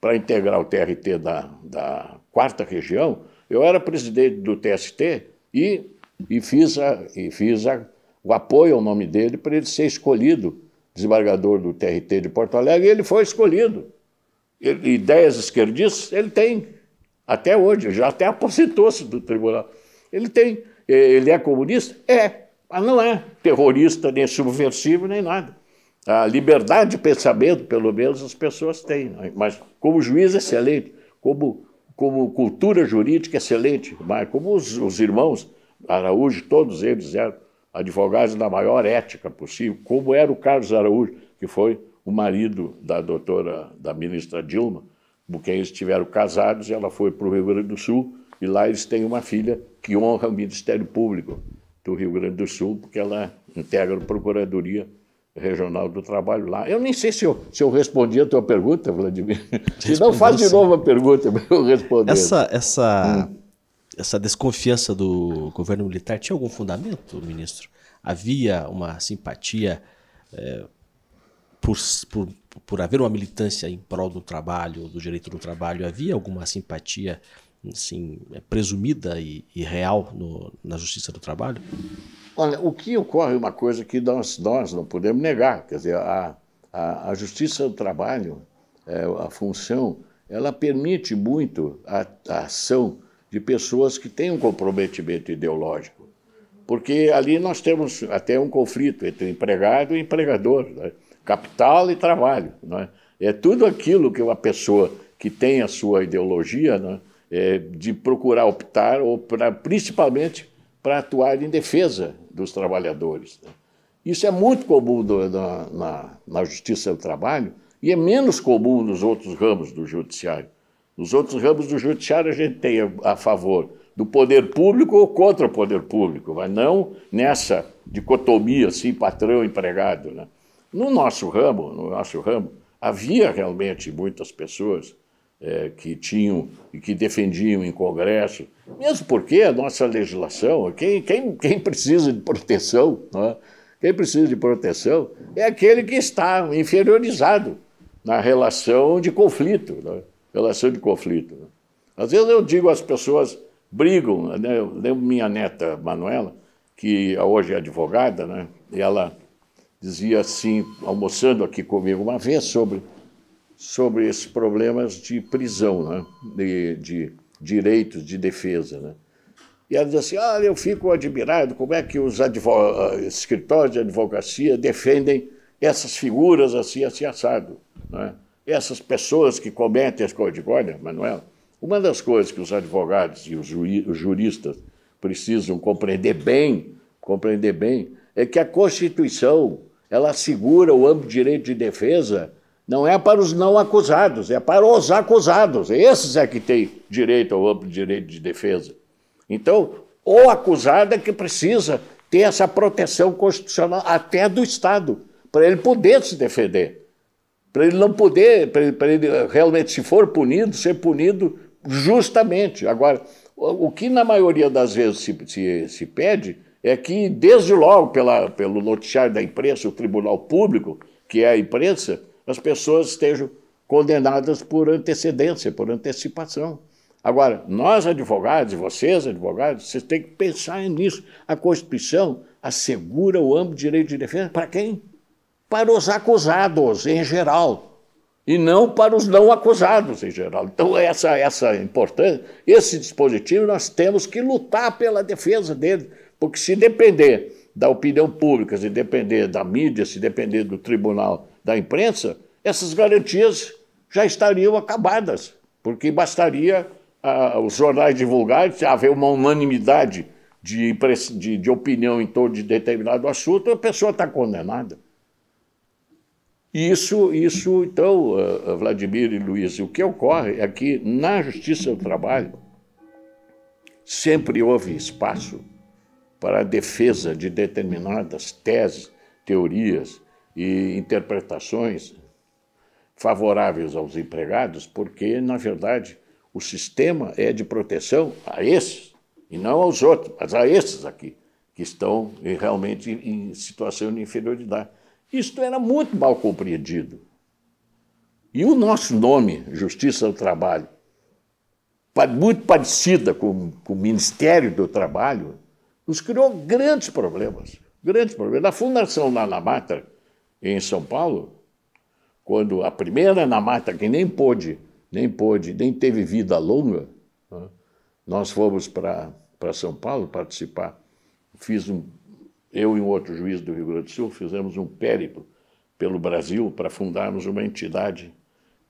para integrar o TRT da, da quarta região, eu era presidente do TST e, e fiz, a, e fiz a, o apoio ao nome dele para ele ser escolhido desembargador do TRT de Porto Alegre, e ele foi escolhido. Ele, ideias esquerdistas ele tem, até hoje, já até aposentou-se do tribunal. Ele tem. Ele é comunista? É, mas não é terrorista, nem subversivo, nem nada. A liberdade de pensamento, pelo menos, as pessoas têm, né? mas como juiz excelente, como como cultura jurídica excelente, como os, os irmãos Araújo, todos eles eram advogados da maior ética possível, como era o Carlos Araújo, que foi o marido da doutora, da ministra Dilma, com quem eles estiveram casados, ela foi para o Rio Grande do Sul e lá eles têm uma filha que honra o Ministério Público do Rio Grande do Sul, porque ela integra a Procuradoria Regional do Trabalho lá. Eu nem sei se eu, se eu respondi a tua pergunta, Vladimir. *laughs* Se não, faz de novo a pergunta para eu responder. Essa, essa, hum. essa desconfiança do governo militar tinha algum fundamento, ministro? Havia uma simpatia é, por, por, por haver uma militância em prol do trabalho, do direito do trabalho? Havia alguma simpatia assim, presumida e, e real no, na justiça do trabalho? Olha, o que ocorre é uma coisa que nós, nós não podemos negar, quer dizer, a, a, a justiça do trabalho, é, a função, ela permite muito a, a ação de pessoas que têm um comprometimento ideológico, porque ali nós temos até um conflito entre empregado e empregador, né? capital e trabalho. Né? É tudo aquilo que uma pessoa que tem a sua ideologia né? é de procurar optar, ou pra, principalmente para atuar em defesa dos trabalhadores. Né? Isso é muito comum do, na, na, na, Justiça do Trabalho e é menos comum nos outros ramos do Judiciário. Nos outros ramos do Judiciário, a gente tem a, a favor do poder público ou contra o poder público, mas não nessa dicotomia assim, patrão-empregado. Né? No nosso ramo, no nosso ramo, havia realmente muitas pessoas é, que tinham e que defendiam em Congresso, mesmo porque a nossa legislação, quem, quem, quem precisa de proteção, é? quem precisa de proteção é aquele que está inferiorizado na relação de conflito, é? relação de conflito. É? Às vezes eu digo às pessoas brigam, né? eu lembro minha neta Manuela, que hoje é advogada, né? E ela dizia assim, almoçando aqui comigo uma vez sobre sobre esses problemas de prisão, né? de, de direitos de defesa. Né? E ela diz assim: ah, eu fico admirado como é que os eh, escritórios de advocacia defendem essas figuras assim, assim assado. Né? Essas pessoas que cometem as coisas. Olha, uma das coisas que os advogados e os, os juristas precisam compreender bem, compreender bem, é que a Constituição ela assegura o amplo direito de defesa não é para os não acusados, é para os acusados. Esses é que têm direito ao amplo direito de defesa. Então, o acusado é que precisa ter essa proteção constitucional até do Estado, para ele poder se defender. Para ele não poder, para ele, ele realmente, se for punido, ser punido justamente. Agora, o que na maioria das vezes se, se, se, pede é que, desde logo, pela, pelo noticiário da imprensa, o tribunal público, que é a imprensa, as pessoas estejam condenadas por antecedência, por antecipação. Agora, nós advogados, vocês advogados, vocês têm que pensar nisso. A Constituição assegura o amplo direito de defesa para quem? Para os acusados em geral e não para os não acusados em geral. Então essa essa importância, esse dispositivo nós temos que lutar pela defesa dele, porque se depender da opinião pública, se depender da mídia, se depender do tribunal da imprensa, essas garantias já estariam acabadas, porque bastaria ah, os jornais divulgarem, haver uma unanimidade de, de, de opinião em torno de determinado assunto, a pessoa está condenada. E isso, isso, então, ah, ah, Vladimir e Luiz, o que ocorre é que na Justiça do Trabalho sempre houve espaço para a defesa de determinadas teses, teorias, e interpretações favoráveis aos empregados, porque, na verdade, o sistema é de proteção a esses, e não aos outros, mas a esses aqui, que estão realmente em situação de inferioridade. Isto era muito mal compreendido. E o nosso nome, Justiça do Trabalho, muito parecida com, com o Ministério do Trabalho, nos criou grandes problemas. Grandes problemas. Na fundação da Anamatra, em São Paulo, quando a primeira na mata que nem pôde, nem pôde, nem teve vida longa, né, nós fomos para São Paulo participar. Fiz um, eu e um outro juiz do Rio Grande do Sul fizemos um périplo pelo Brasil para fundarmos uma entidade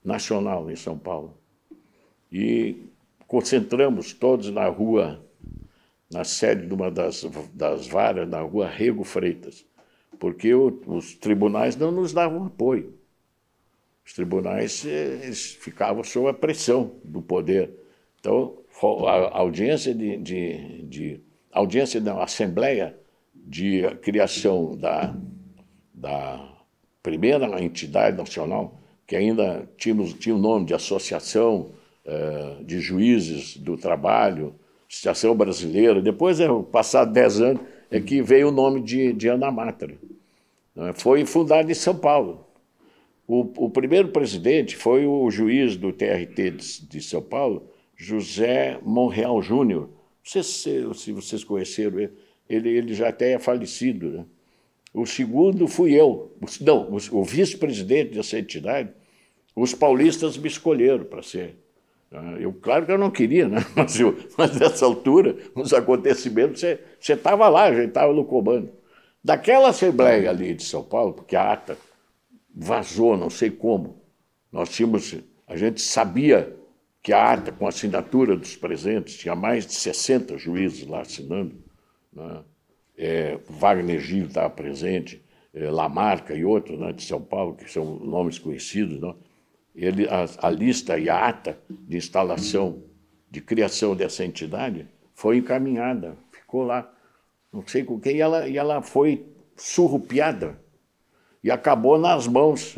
nacional em São Paulo. E concentramos todos na rua, na sede de uma das, das varas, na rua Rego Freitas porque o, os tribunais não nos davam apoio. Os tribunais ficavam sob a pressão do poder. Então, a audiência de, de, de audiência da assembleia de criação da, da primeira entidade nacional, que ainda tínhamos, tinha o nome de Associação eh, de Juízes do Trabalho, Associação Brasileira, depois, é, eh, passados dez anos, é que veio o nome de, de Ana Mátara. Né? Foi fundada em São Paulo. O, o, primeiro presidente foi o juiz do TRT de, de São Paulo, José Monreal Júnior. Não sei se, se, vocês conheceram ele, ele, ele já até é falecido. Né? O segundo fui eu. Não, o, o vice-presidente dessa entidade, os paulistas me escolheram para ser ah, eu, claro que eu não queria, né? *laughs* mas, eu, mas nessa altura, os acontecimentos, você estava lá, a gente estava no comando. Daquela Assembleia ali de São Paulo, porque a ata vazou, não sei como, nós tínhamos, a gente sabia que a ata, com a assinatura dos presentes, tinha mais de 60 juízes lá assinando. Né? É, Wagner Gil estava presente, é, Lamarca e outros né, de São Paulo, que são nomes conhecidos. Não? Né? ele, a, a lista e a ata de instalação, de criação dessa entidade, foi encaminhada, ficou lá, não sei com quem, e ela, e ela foi surrupiada e acabou nas mãos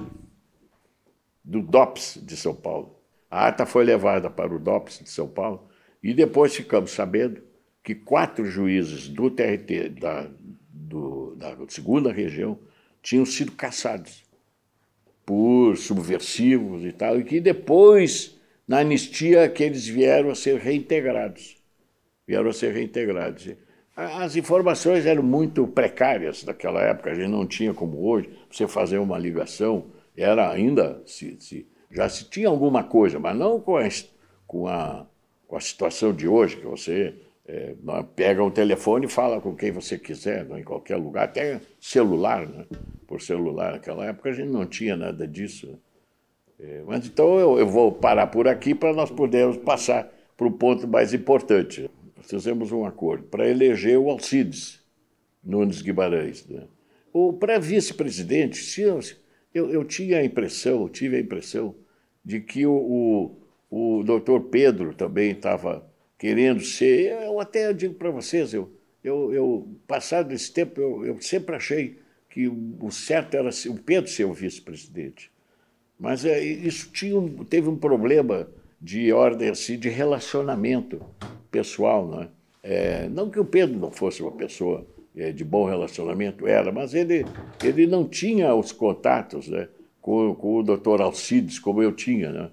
do DOPS de São Paulo. A ata foi levada para o DOPS de São Paulo e depois ficamos sabendo que quatro juízes do TRT, da, do, da segunda região, tinham sido caçados por subversivos e tal, e que depois, na anistia, que eles vieram a ser reintegrados. Vieram a ser reintegrados. As informações eram muito precárias naquela época, a gente não tinha como hoje, você fazer uma ligação, era ainda, se, se já se tinha alguma coisa, mas não com a, com a, com a situação de hoje, que você é, pega o um telefone e fala com quem você quiser, em qualquer lugar, até celular, né? por celular. Naquela época a gente não tinha nada disso. É, mas então eu, eu, vou parar por aqui para nós podermos passar para o ponto mais importante. Nós fizemos um acordo para eleger o Alcides Nunes Guimarães. Né? O para vice-presidente, se eu, eu, eu, tinha a impressão, tive a impressão de que o, o, o doutor Pedro também estava querendo ser. Eu até digo para vocês, eu, eu, eu passado esse tempo, eu, eu sempre achei que o certo era o Pedro ser o vice-presidente. Mas é, isso tinha um, teve um problema de ordem assim, de relacionamento pessoal. não é? é, não que o Pedro não fosse uma pessoa é, de bom relacionamento, era, mas ele, ele não tinha os contatos né, com, com o doutor Alcides como eu tinha. Né?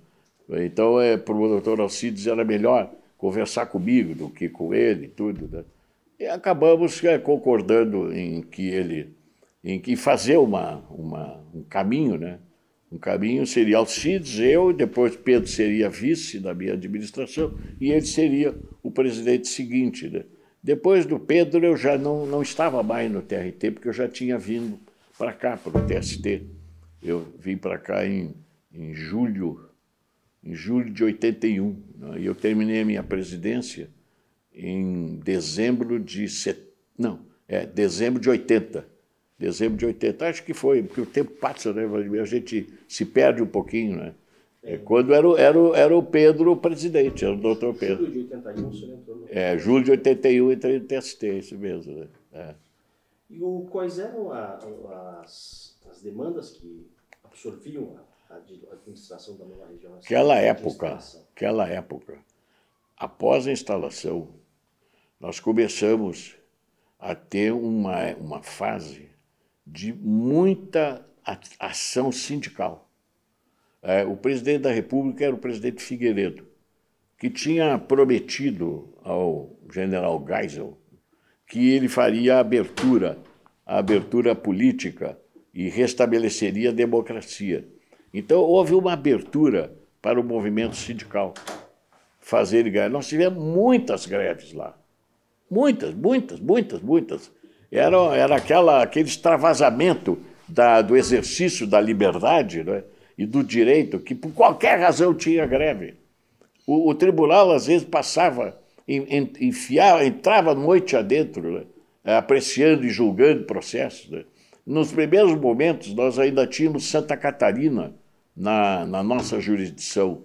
Então, é, para o doutor Alcides era melhor conversar comigo do que com ele tudo. Né? E acabamos é, concordando em que ele em que fazer uma, uma, um caminho, né? Um caminho seria Alcides, eu, e depois Pedro seria vice da minha administração, e ele seria o presidente seguinte. Né? Depois do Pedro, eu já não, não estava mais no TRT, porque eu já tinha vindo para cá, para o TST. Eu vim para cá em, em julho, em julho de 81, né? e eu terminei a minha presidência em dezembro de... Set... Não, é, dezembro de 80 dezembro de 80, acho que foi, porque o tempo passa, né, Vladimir? A gente se perde um pouquinho, né? É, quando era, era, era o Pedro o presidente, era o doutor Pedro. Julho de 81 você entrou. No... É, julho de 81 entrei no TST, isso mesmo, né? É. E o, quais eram a, as, as demandas que absorviam a, a administração da nova região? Assim, aquela época, aquela época, após a instalação, nós começamos a ter uma, uma fase de muita ação sindical. É, o presidente da República era o presidente Figueiredo, que tinha prometido ao general Geisel que ele faria a abertura, a abertura política e restabeleceria a democracia. Então houve uma abertura para o movimento sindical fazer greve. Nós tivemos muitas greves lá. Muitas, muitas, muitas, muitas era, era aquela, aquele extravasamento da, do exercício da liberdade né, e do direito, que por qualquer razão tinha greve. O, o tribunal, às vezes, passava, enfiava, entrava noite adentro, né, apreciando e julgando processos. Né. Nos primeiros momentos, nós ainda tínhamos Santa Catarina na, na nossa jurisdição.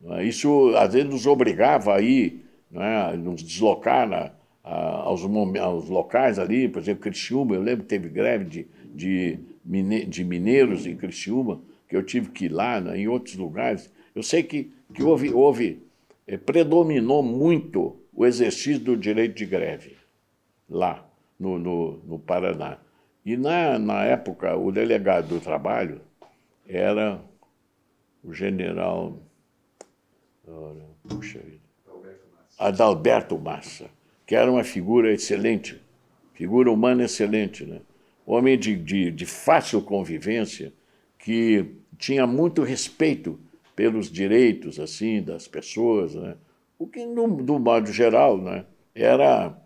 Né. Isso, às vezes, nos obrigava a ir, né, nos deslocar na aos, aos, locais ali, por exemplo, Criciúma, eu lembro que teve greve de, de, mine, de mineiros em Criciúma, que eu tive que ir lá, né, em outros lugares. Eu sei que, que houve, houve eh, predominou muito o exercício do direito de greve lá no, no, no Paraná. E na, na época, o delegado do trabalho era o general. Puxa vida. Adalberto Massa que era uma figura excelente, figura humana excelente, né? homem de, de, de fácil convivência, que tinha muito respeito pelos direitos assim das pessoas, né? o que, no, do modo geral, né? era,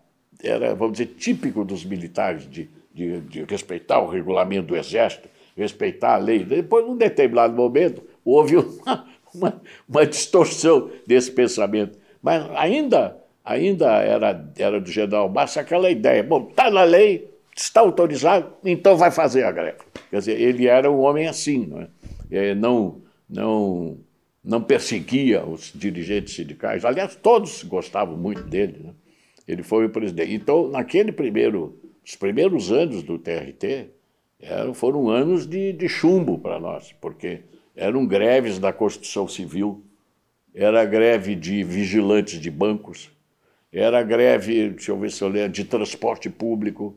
era, vamos dizer, típico dos militares de, de, de respeitar o regulamento do Exército, respeitar a lei. Depois, num determinado momento, houve *laughs* uma, uma, uma distorção desse pensamento. Mas ainda ainda era, era do general Márcio aquela ideia, bom, está na lei, está autorizado, então vai fazer a greve. Quer dizer, ele era um homem assim, não, é? é? não, não, não perseguia os dirigentes sindicais, aliás, todos gostavam muito dele, né? ele foi o presidente. Então, naquele primeiro, os primeiros anos do TRT, eram, foram anos de, de chumbo para nós, porque eram greves da Constituição civil, era greve de vigilantes de bancos, era greve, deixa eu ver se eu lembro, de transporte público.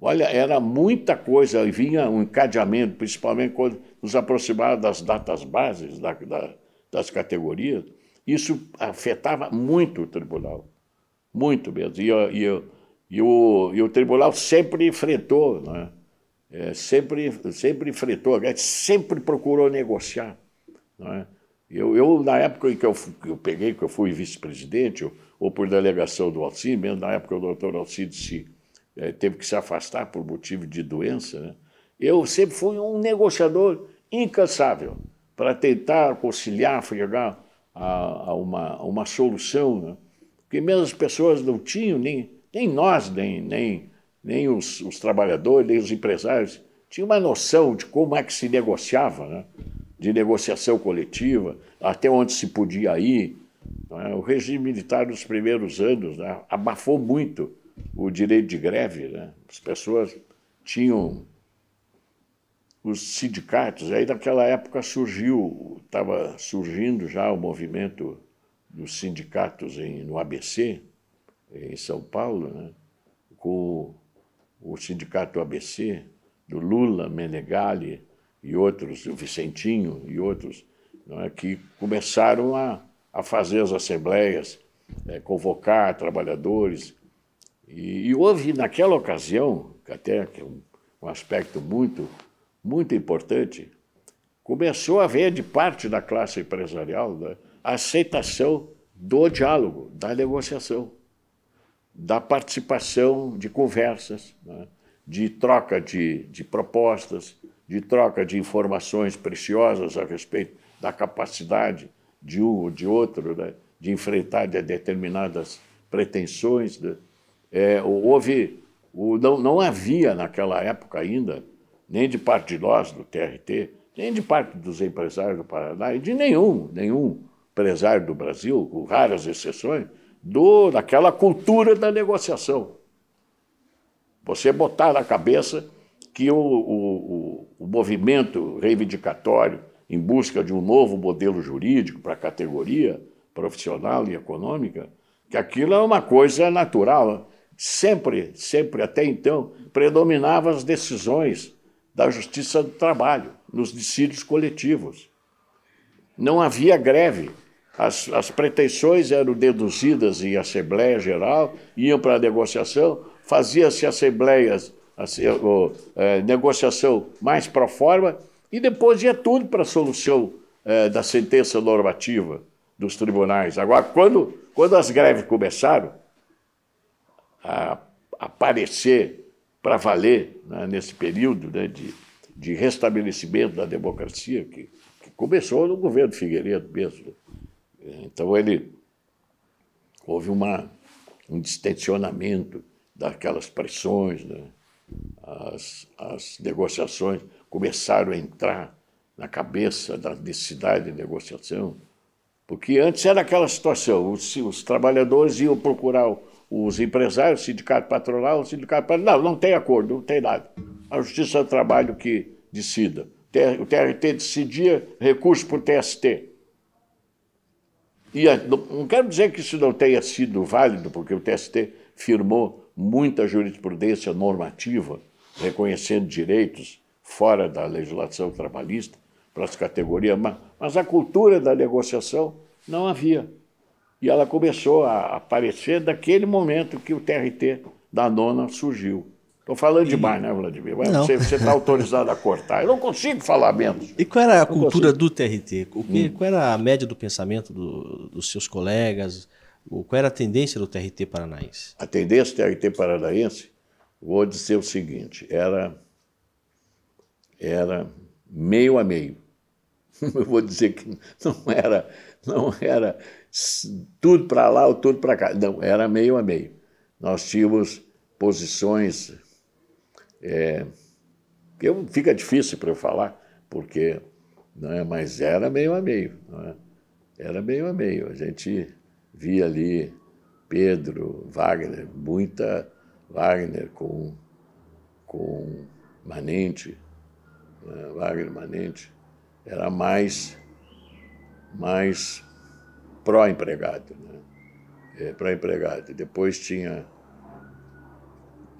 Olha, era muita coisa, e vinha um encadeamento, principalmente quando nos aproximava das datas bases, da, da, das categorias, isso afetava muito o tribunal, muito mesmo. E, e, e, o, e o, tribunal sempre enfrentou, né? é, sempre, sempre enfrentou, é, sempre procurou negociar. Né? Eu, eu, na época em que eu, que eu peguei, que eu fui vice-presidente, ou por delegação do Alcide, mesmo na época o doutor Alcide se, eh, teve que se afastar por motivo de doença, né? eu sempre fui um negociador incansável para tentar conciliar, chegar a, a, uma, a uma solução, né? porque mesmo as pessoas não tinham, nem, nem nós, nem, nem, nem os, os trabalhadores, nem os empresários, tinham uma noção de como é que se negociava, né? de negociação coletiva, até onde se podia ir, então, é? O regime militar nos primeiros anos né, abafou muito o direito de greve. Né. As pessoas tinham os sindicatos. Aí naquela época surgiu, estava surgindo já o movimento dos sindicatos em, no ABC, em São Paulo, né? com o sindicato ABC, do Lula, Menegali e outros, o Vicentinho e outros, é? que começaram a a fazer as assembleias, é, convocar trabalhadores. E, e, houve, naquela ocasião, até que é um, um aspecto muito, muito importante, começou a haver de parte da classe empresarial né, a aceitação do diálogo, da negociação, da participação de conversas, né, de troca de, de propostas, de troca de informações preciosas a respeito da capacidade de um ou de outro, né? de enfrentar determinadas pretensões. Né? É, houve, o, não, não havia naquela época ainda, nem de parte de nós do TRT, nem de parte dos empresários do Paraná e de nenhum, nenhum empresário do Brasil, com raras exceções, do, daquela cultura da negociação. Você botar na cabeça que o, o, o, o movimento reivindicatório em busca de um novo modelo jurídico para a categoria profissional e econômica, que aquilo é uma coisa natural. Sempre, sempre até então, predominavam as decisões da Justiça do Trabalho nos dissídios coletivos. Não havia greve. As, as pretensões eram deduzidas em Assembleia Geral, iam para a negociação, fazia-se assembleias, assim, ou, é, negociação mais pro forma e depois ia tudo para a solução é, da sentença normativa dos tribunais. Agora, quando, quando as greves começaram a aparecer para valer né, nesse período né, de, de restabelecimento da democracia, que, que começou no governo Figueiredo mesmo. Né. Então, ele houve uma, um distensionamento daquelas pressões, né? as, as negociações começaram a entrar na cabeça da necessidade de negociação, porque antes era aquela situação, os, os trabalhadores iam procurar os empresários, o sindicato patronal, o sindicato patronal, não, não tem acordo, não tem nada. A Justiça do Trabalho que decida. O TRT decidia recurso para o TST. E não quero dizer que isso não tenha sido válido, porque o TST firmou muita jurisprudência normativa reconhecendo direitos fora da legislação trabalhista, para as categorias, mas, mas a cultura da negociação não havia. E ela começou a aparecer daquele momento que o TRT da nona surgiu. Estou falando demais, né, Vladimir? Mas não. Você está autorizado a cortar. Eu não consigo falar menos. E qual era a não cultura consigo. do TRT? O que, hum. Qual era a média do pensamento do, dos seus colegas? O, qual era a tendência do TRT paranaense? A tendência do TRT paranaense, vou dizer o seguinte, era era meio a meio. *laughs* Eu vou dizer que não era, não era tudo para lá ou tudo para cá. Não, era meio a meio. Nós tínhamos posições. É, eu, fica difícil para eu falar, porque. Não é? Mas era meio a meio. É? Era meio a meio. A gente via ali Pedro, Wagner, muita Wagner com, com Manente a vaga permanente, era mais, mais pró-empregado. Né? É, pró-empregado. Depois tinha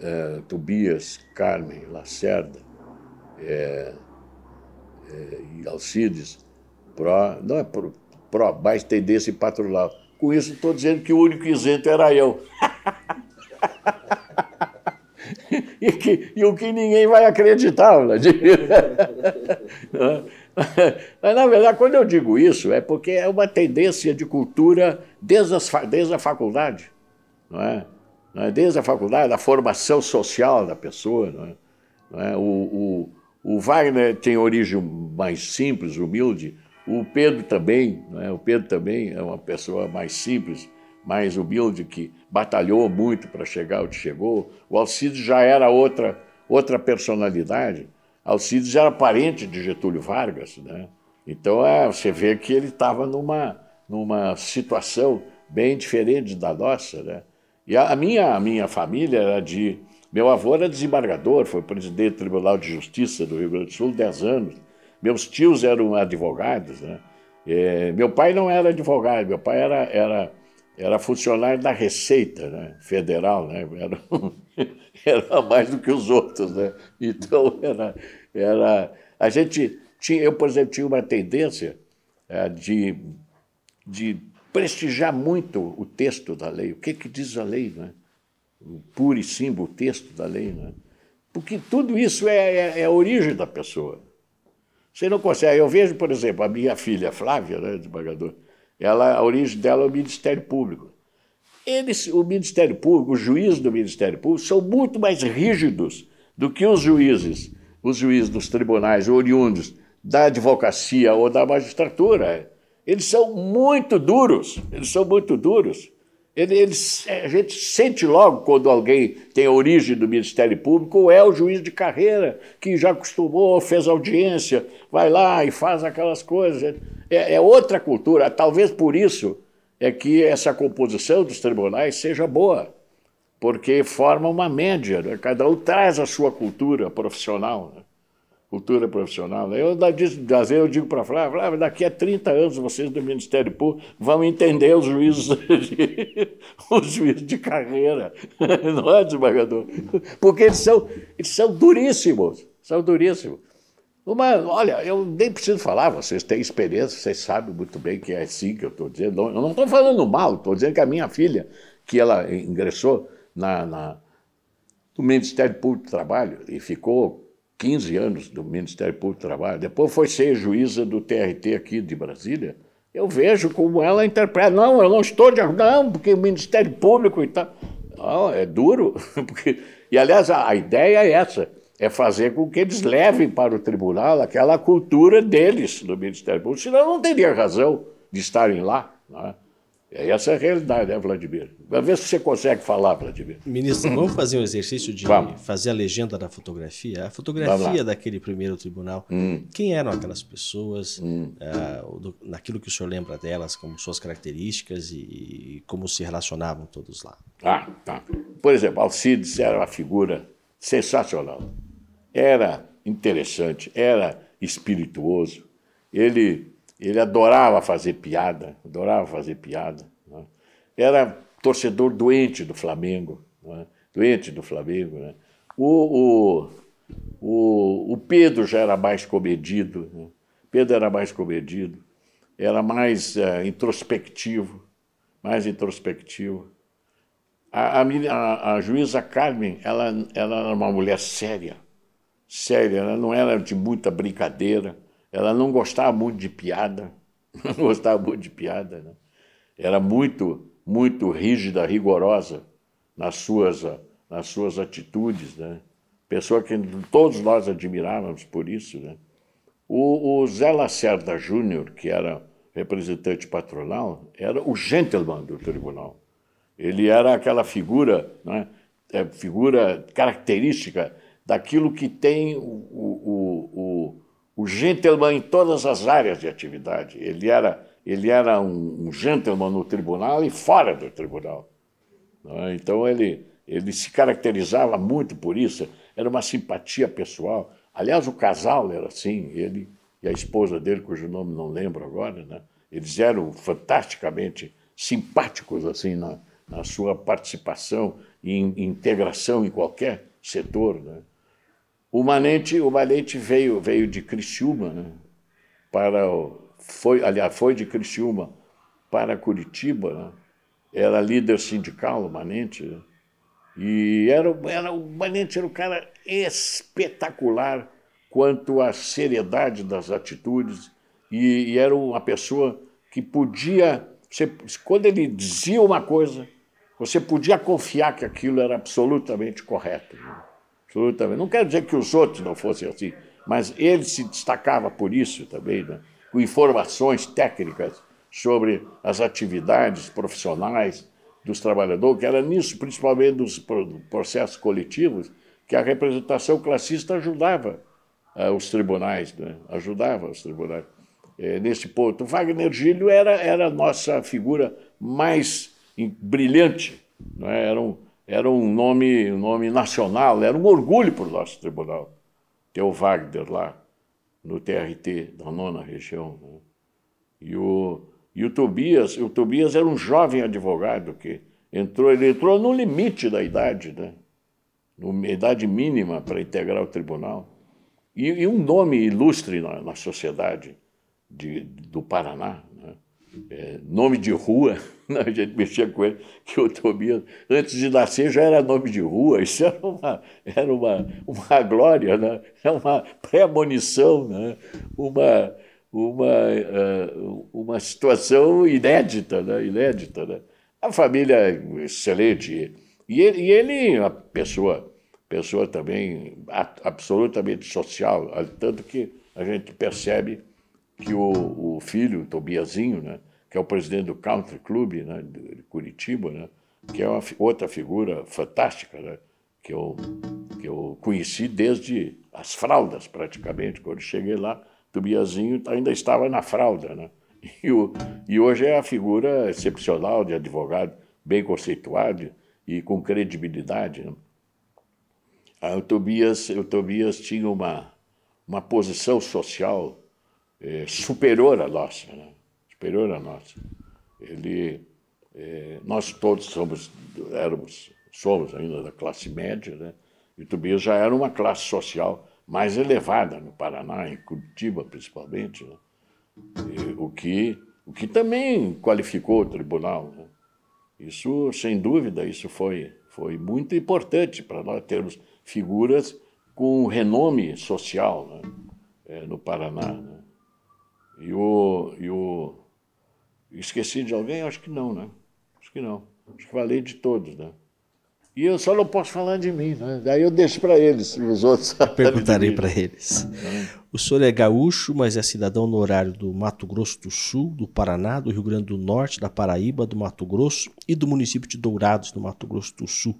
é, Tobias, Carmen, Lacerda é, é e Alcides, pró, não é pró, pró mais tendência e patrulhar. Com isso, estou dizendo que o único isento era eu. *laughs* *laughs* e, que, e o que ninguém vai acreditar, Vladimir. *laughs* É? *laughs* Mas, na verdade, quando eu digo isso, é porque é uma tendência de cultura desde, as, desde a faculdade, é? não é? Desde a faculdade, a formação social da pessoa, não é? Não é? O, o, o, Wagner tem origem mais simples, humilde, o Pedro também, é? o Pedro também é uma pessoa mais simples, mais humilde, que batalhou muito para chegar onde chegou. O Alcides já era outra, outra personalidade. Alcides era parente de Getúlio Vargas, né? Então é, você vê que ele estava numa, numa situação bem diferente da nossa, né? E a, a minha, a minha família era de... Meu avô era desembargador, foi presidente do Tribunal de Justiça do Rio Grande do Sul 10 anos. Meus tios eram advogados, né? É, meu pai não era advogado, meu pai era, era era funcionário da Receita né? Federal, né? Era, *laughs* era, mais do que os outros. Né? Então, era, era, a gente tinha, eu, por exemplo, tinha uma tendência é, de, de prestigiar muito o texto da lei. O que, que diz a lei? Né? O puro e símbolo texto da lei. Né? Porque tudo isso é, é, é a origem da pessoa. Você não consegue. Eu vejo, por exemplo, a minha filha Flávia, né, desembargadora, ela, a origem dela é o Ministério Público. Eles, o Ministério Público, os juízes do Ministério Público são muito mais rígidos do que os juízes, os juízes dos tribunais oriundos da advocacia ou da magistratura. Eles são muito duros, eles são muito duros. Ele, ele, é, a gente sente logo quando alguém tem a origem do Ministério Público, ou é o juiz de carreira, que já acostumou, fez audiência, vai lá e faz aquelas coisas. É, é outra cultura. Talvez por isso é que essa composição dos tribunais seja boa, porque forma uma média, né? cada um traz a sua cultura profissional. Né? cultura profissional. Né? Eu, às vezes, eu digo para a Flávia, Flávia, daqui a 30 anos vocês do Ministério Público vão entender os juízos *laughs* de, os juízos de carreira, *laughs* não é, desembargador? Porque eles são, eles são duríssimos, são duríssimos. Uma, olha, eu nem preciso falar, vocês têm experiência, vocês sabem muito bem que é assim que eu estou dizendo. Eu não estou falando mal, estou dizendo que a minha filha, que ela ingressou na, na, no Ministério Público do Trabalho e ficou 15 anos do Ministério Público do Trabalho, depois foi ser juíza do TRT aqui de Brasília, eu vejo como ela interpreta. Não, eu não estou de não, porque o Ministério Público e tal. Não, é duro. *laughs* Porque... E, aliás, a, a ideia é essa: é fazer com que eles levem para o tribunal aquela cultura deles do Ministério Público, senão não teria razão de estarem lá. Não é? É, essa é a realidade, né, Vladimir? Vai ver se você consegue falar, Vladimir. Ministro, *clears throat* vamos fazer um exercício de vamos. fazer a legenda da fotografia? A fotografia daquele primeiro tribunal. Hum. Quem eram aquelas pessoas? Hum. Uh, do, naquilo que o senhor lembra delas, como suas características e, e, como se relacionavam todos lá. Ah, tá. Por exemplo, Alcides era uma figura sensacional. Era interessante, era espirituoso. Ele ele adorava fazer piada, adorava fazer piada. Né? Era torcedor doente do Flamengo, né? doente do Flamengo. Né? O, o, o, o, Pedro já era mais comedido, né? Pedro era mais comedido, era mais uh, introspectivo, mais introspectivo. A, a, a, juíza Carmen, ela, ela era uma mulher séria, séria, ela não era de muita brincadeira. Ela não gostava muito de piada, *laughs* não gostava muito de piada. Né? Era muito, muito rígida, rigorosa nas suas, nas suas atitudes. Né? Pessoa que todos nós admirávamos por isso. Né? O, o Zé Lacerda Júnior, que era representante patronal, era o gentleman do tribunal. Ele era aquela figura, né, é, figura característica daquilo que tem o, o, o o gentleman em todas as áreas de atividade. Ele era, ele era um, um gentleman no tribunal e fora do tribunal. É? Então ele, ele se caracterizava muito por isso, era uma simpatia pessoal. Aliás, o casal era assim, ele e a esposa dele, cujo nome não lembro agora, né? eles eram fantasticamente simpáticos assim na, na sua participação e integração em qualquer setor. Né? O Manente, o Manente veio, veio de Criciúma, né? para foi, aliás, foi de Criciúma para Curitiba, né? era líder sindical, o Manente, né? e era, era, o Manente era um cara espetacular quanto à seriedade das atitudes, e, e era uma pessoa que podia, você, quando ele dizia uma coisa, você podia confiar que aquilo era absolutamente correto. Né? absolutamente. Não quero dizer que os outros não fossem assim, mas ele se destacava por isso também, né? com informações técnicas sobre as atividades profissionais dos trabalhadores, que era nisso, principalmente nos processos coletivos, que a representação classista ajudava uh, os tribunais, né? ajudava os tribunais é, nesse ponto. Wagner Gílio era, era a nossa figura mais brilhante, né? era um, era um nome, um nome nacional, era um orgulho para o nosso tribunal ter o Wagner lá no TRT da nona região. Né? E, o, e o Tobias, o Tobias era um jovem advogado que entrou, ele entrou no limite da idade, né? Na idade mínima para integrar o tribunal. E, e um nome ilustre na, na sociedade de, do Paraná, né? é, nome de rua. *laughs* a gente mexia com ele, que o Tobias, antes de nascer, já era nome de rua. Isso era uma, era uma, uma glória, né? é uma premonição, né? uma, uma, ah, uma situação inédita, né? inédita. Né? A família é excelente. E ele, e ele é uma pessoa, pessoa também absolutamente social, tanto que a gente percebe que o, o filho, o Tobiazinho, né? que é o presidente do Country Club né, de Curitiba, né, que é uma, outra figura fantástica, né, que, eu, que eu conheci desde as fraldas, praticamente. Quando cheguei lá, Tubiazinho ainda estava na fralda. Né, *laughs* e, o, e hoje é a figura excepcional de advogado, bem conceituado e com credibilidade. Né. Ah, o Tobias, o Tobias tinha uma, uma posição social eh, superior à nossa. Né? superior a nós. Ele, é, nós todos somos, éramos, somos ainda da classe média, né? E Tobias já era uma classe social mais elevada no Paraná, em Curitiba principalmente, né? e, o que o que também qualificou o tribunal. Né? Isso, sem dúvida, isso foi foi muito importante para nós termos figuras com renome social né? é, no Paraná. Né? E, o, e o, Esqueci de alguém? Acho que não, né? Acho que não. Acho que falei de todos, né? E eu só não posso falar de mim, né? Daí eu deixo para eles, os outros. *laughs* Perguntarei para eles. Né? O senhor é gaúcho, mas é cidadão no horário do Mato Grosso do Sul, do Paraná, do Rio Grande do Norte, da Paraíba, do Mato Grosso e do município de Dourados, no Mato Grosso do Sul.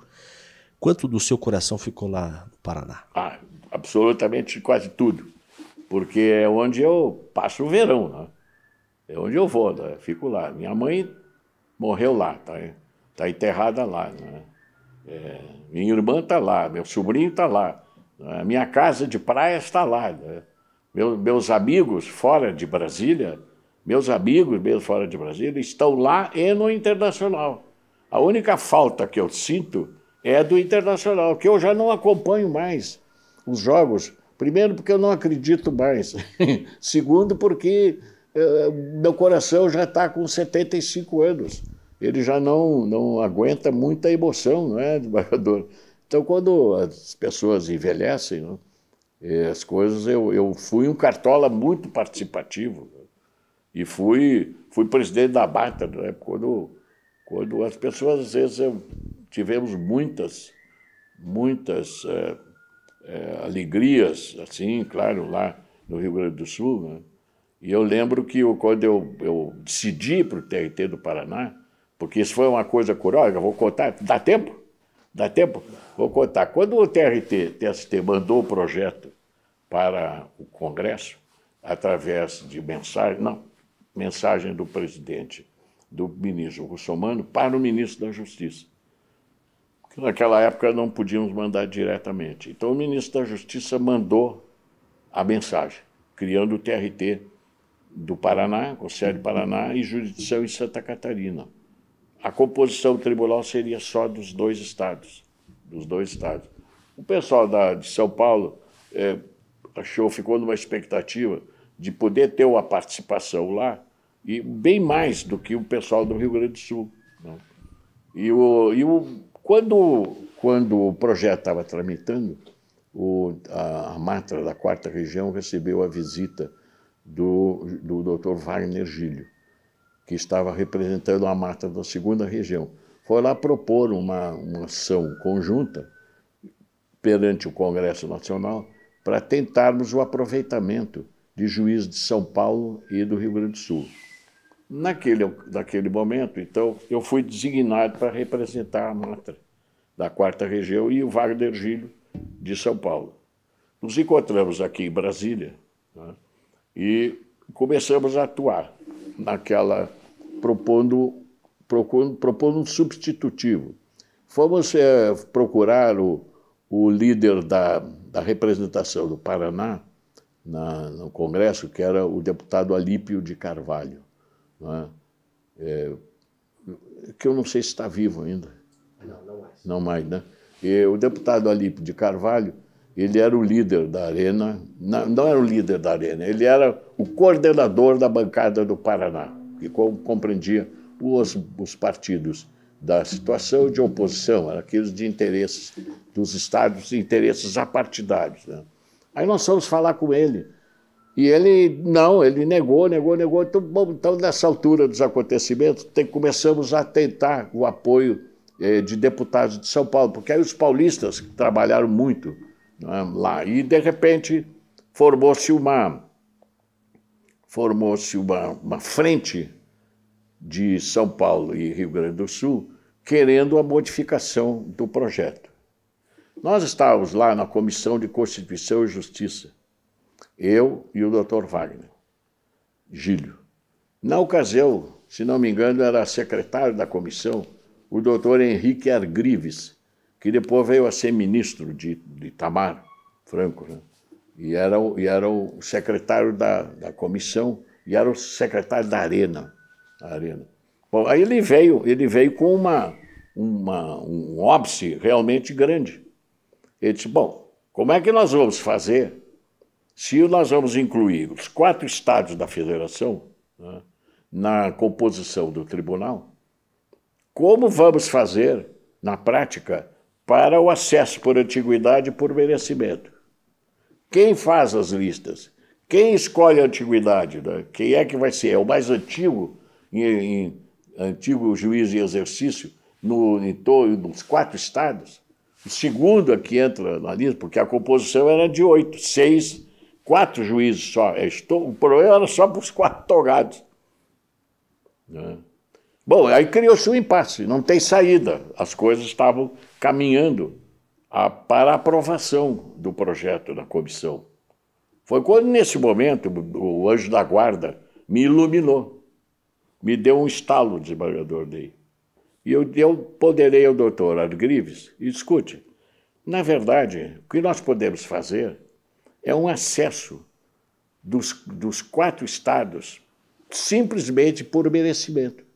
Quanto do seu coração ficou lá no Paraná? Ah, absolutamente quase tudo, porque é onde eu passo o verão, né? É onde eu vou, né? fico lá. Minha mãe morreu lá, tá, tá enterrada lá. Né? É, minha irmã está lá, meu sobrinho está lá, né? a minha casa de praia está lá. Né? Meu, meus amigos fora de Brasília, meus amigos mesmo fora de Brasília, estão lá e no internacional. A única falta que eu sinto é do internacional, que eu já não acompanho mais os jogos. Primeiro, porque eu não acredito mais. *laughs* Segundo, porque eh, meu coração já está com 75 anos. Ele já não, não aguenta muita emoção, não é, desembargador? *laughs* Então, quando as pessoas envelhecem, não, né, eh, as coisas. Eu, eu fui um cartola muito participativo né, e fui, fui presidente da Bata, né? quando, quando as pessoas, às vezes, eu, tivemos muitas, muitas é, é, alegrias, assim, claro, lá no Rio Grande do Sul, né? E eu lembro que eu, quando eu, eu decidi para o TRT do Paraná, porque isso foi uma coisa curiosa, vou contar, dá tempo? Dá tempo? Vou contar. Quando o TRT, TST mandou o projeto para o Congresso, através de mensagem, não, mensagem do presidente, do ministro Russomano, para o ministro da Justiça. Porque naquela época não podíamos mandar diretamente. Então o ministro da Justiça mandou a mensagem, criando o TRT do Paraná, Conselho do Paraná, e jurisdição em Santa Catarina. A composição do tribunal seria só dos dois estados, dos dois estados. O pessoal da, de São Paulo é, achou, ficou numa expectativa de poder ter uma participação lá, e bem mais do que o pessoal do Rio Grande do Sul. Né? E, o, e o, quando, quando o projeto estava tramitando, o, a, a Matra da Quarta Região recebeu a visita do, do Dr. Wagner Gílio, que estava representando a mata da segunda região. Foi lá propor uma, uma ação conjunta perante o Congresso Nacional para tentarmos o aproveitamento de juízes de São Paulo e do Rio Grande do Sul. Naquele, naquele momento, então, eu fui designado para representar a Matra da quarta região e o Wagner Gílio de São Paulo. Nos encontramos aqui em Brasília, né? E começamos a atuar naquela, propondo, propondo, propondo um substitutivo. Fomos é, procurar o, o líder da, da representação do Paraná na, no Congresso, que era o deputado Alípio de Carvalho, É, eh, que eu não sei se está vivo ainda. Não, não mais. Não mais, né? E o deputado Alípio de Carvalho ele era o líder da arena, não, não era o líder da arena, ele era o coordenador da bancada do Paraná, que compreendia os, os partidos da situação de oposição, aqueles de interesses dos estados, interesses apartidários. Né? Aí nós fomos falar com ele. E ele, não, ele negou, negou, negou. Então, bom, então nessa altura dos acontecimentos, tem, começamos a tentar o apoio eh, de deputados de São Paulo, porque aí os paulistas, que trabalharam muito né, lá. E, de repente, formou-se uma, formou uma, uma frente de São Paulo e Rio Grande do Sul querendo a modificação do projeto. Nós estávamos lá na Comissão de Constituição e Justiça, eu e o Dr. Wagner, Gílio. Na ocasião, se não me engano, era secretário da comissão o doutor Henrique Argrives, que depois veio a ser ministro de, de Itamar Franco, né? e era, e era o secretário da, da comissão, e era o secretário da Arena. Arena. Bom, aí ele veio, ele veio com uma, uma, um óbice realmente grande. Ele disse, bom, como é que nós vamos fazer se nós vamos incluir os quatro estados da federação né, na composição do tribunal? Como vamos fazer, na prática, para o acesso por antiguidade e por merecimento. Quem faz as listas? Quem escolhe a antiguidade? Né? Quem é que vai ser? É o mais antigo, em, em, antigo juiz em exercício no, em dos quatro estados? O segundo aqui é entra na lista, porque a composição era de oito, seis, quatro juízes só. É, estou, o problema era só para os quatro togados. Né? Bom, aí criou-se um impasse, não tem saída. As coisas estavam caminhando a, para a aprovação do projeto da comissão. Foi quando, nesse momento, o anjo da guarda me iluminou, me deu um estalo, desembargador Ney. E eu, eu poderei ao doutor Argrives, e escute, na verdade, o que nós podemos fazer é um acesso dos, dos quatro estados simplesmente por merecimento.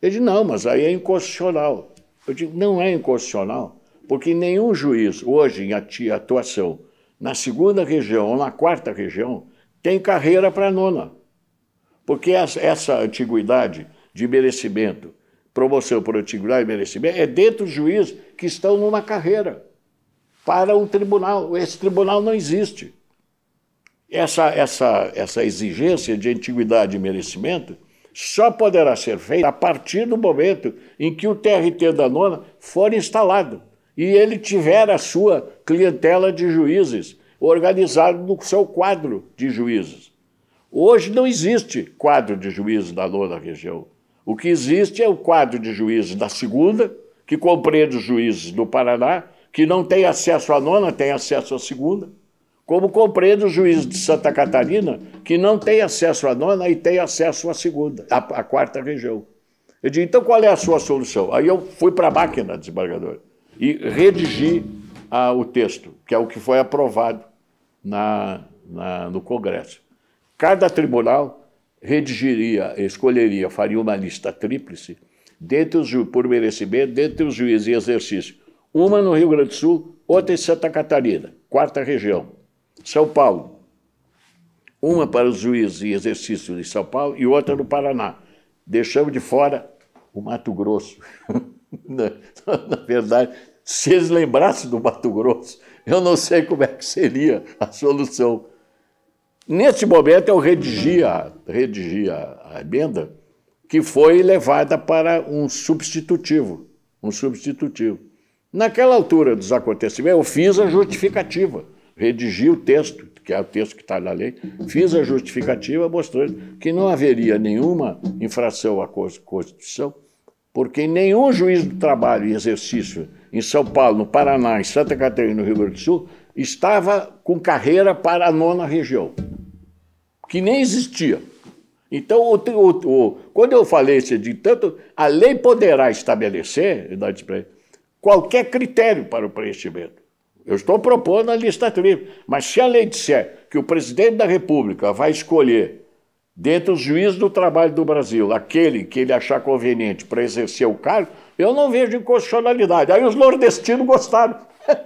Ele disse, não, mas aí é inconstitucional. Eu digo, não é inconstitucional, porque nenhum juiz hoje em atuação na segunda região ou na quarta região tem carreira para a nona. Porque essa antiguidade de merecimento, promoção por antiguidade e merecimento, é dentro dos juízes que estão numa carreira para um tribunal. Esse tribunal não existe. Essa, essa, essa exigência de antiguidade e merecimento só poderá ser feita a partir do momento em que o TRT da nona for instalado e ele tiver a sua clientela de juízes organizado no seu quadro de juízes. Hoje não existe quadro de juízes da nona região. O que existe é o quadro de juízes da segunda, que compreende os juízes do Paraná, que não tem acesso à nona, tem acesso à segunda como compreende o juiz de Santa Catarina, que não tem acesso à nona e tem acesso à segunda, à, à quarta região. Eu digo, então qual é a sua solução? Aí eu fui para a máquina desembargador, e redigi ah, o texto, que é o que foi aprovado na, na, no Congresso. Cada tribunal redigiria, escolheria, faria uma lista tríplice, dentre os, por merecimento, dentre os juízes em exercício. Uma no Rio Grande do Sul, outra em Santa Catarina, quarta região, são Paulo. Uma para os juízes e exercício de São Paulo e outra no Paraná. Deixamos de fora o Mato Grosso. *laughs* na, na verdade, se eles lembrassem do Mato Grosso, eu não sei como é que seria a solução. Nesse momento, eu redigi a, redigi a, a emenda, que foi levada para um substitutivo. Um substitutivo. Naquela altura dos acontecimentos, eu fiz a justificativa redigi o texto, que é o texto que está na lei, fiz a justificativa mostrando que não haveria nenhuma infração à Constituição, porque nenhum juiz do trabalho e exercício em São Paulo, no Paraná, em Santa Catarina, no Rio Grande do Sul, estava com carreira para a nona região, que nem existia. Então, o, o, o, quando eu falei esse de tanto, a lei poderá estabelecer, qualquer critério para o preenchimento. Eu estou propondo a lista tríplice. Mas se a lei disser que o presidente da República vai escolher, dentre os juízes do trabalho do Brasil, aquele que ele achar conveniente para exercer o cargo, eu não vejo inconstitucionalidade. Aí os nordestinos gostaram. *laughs*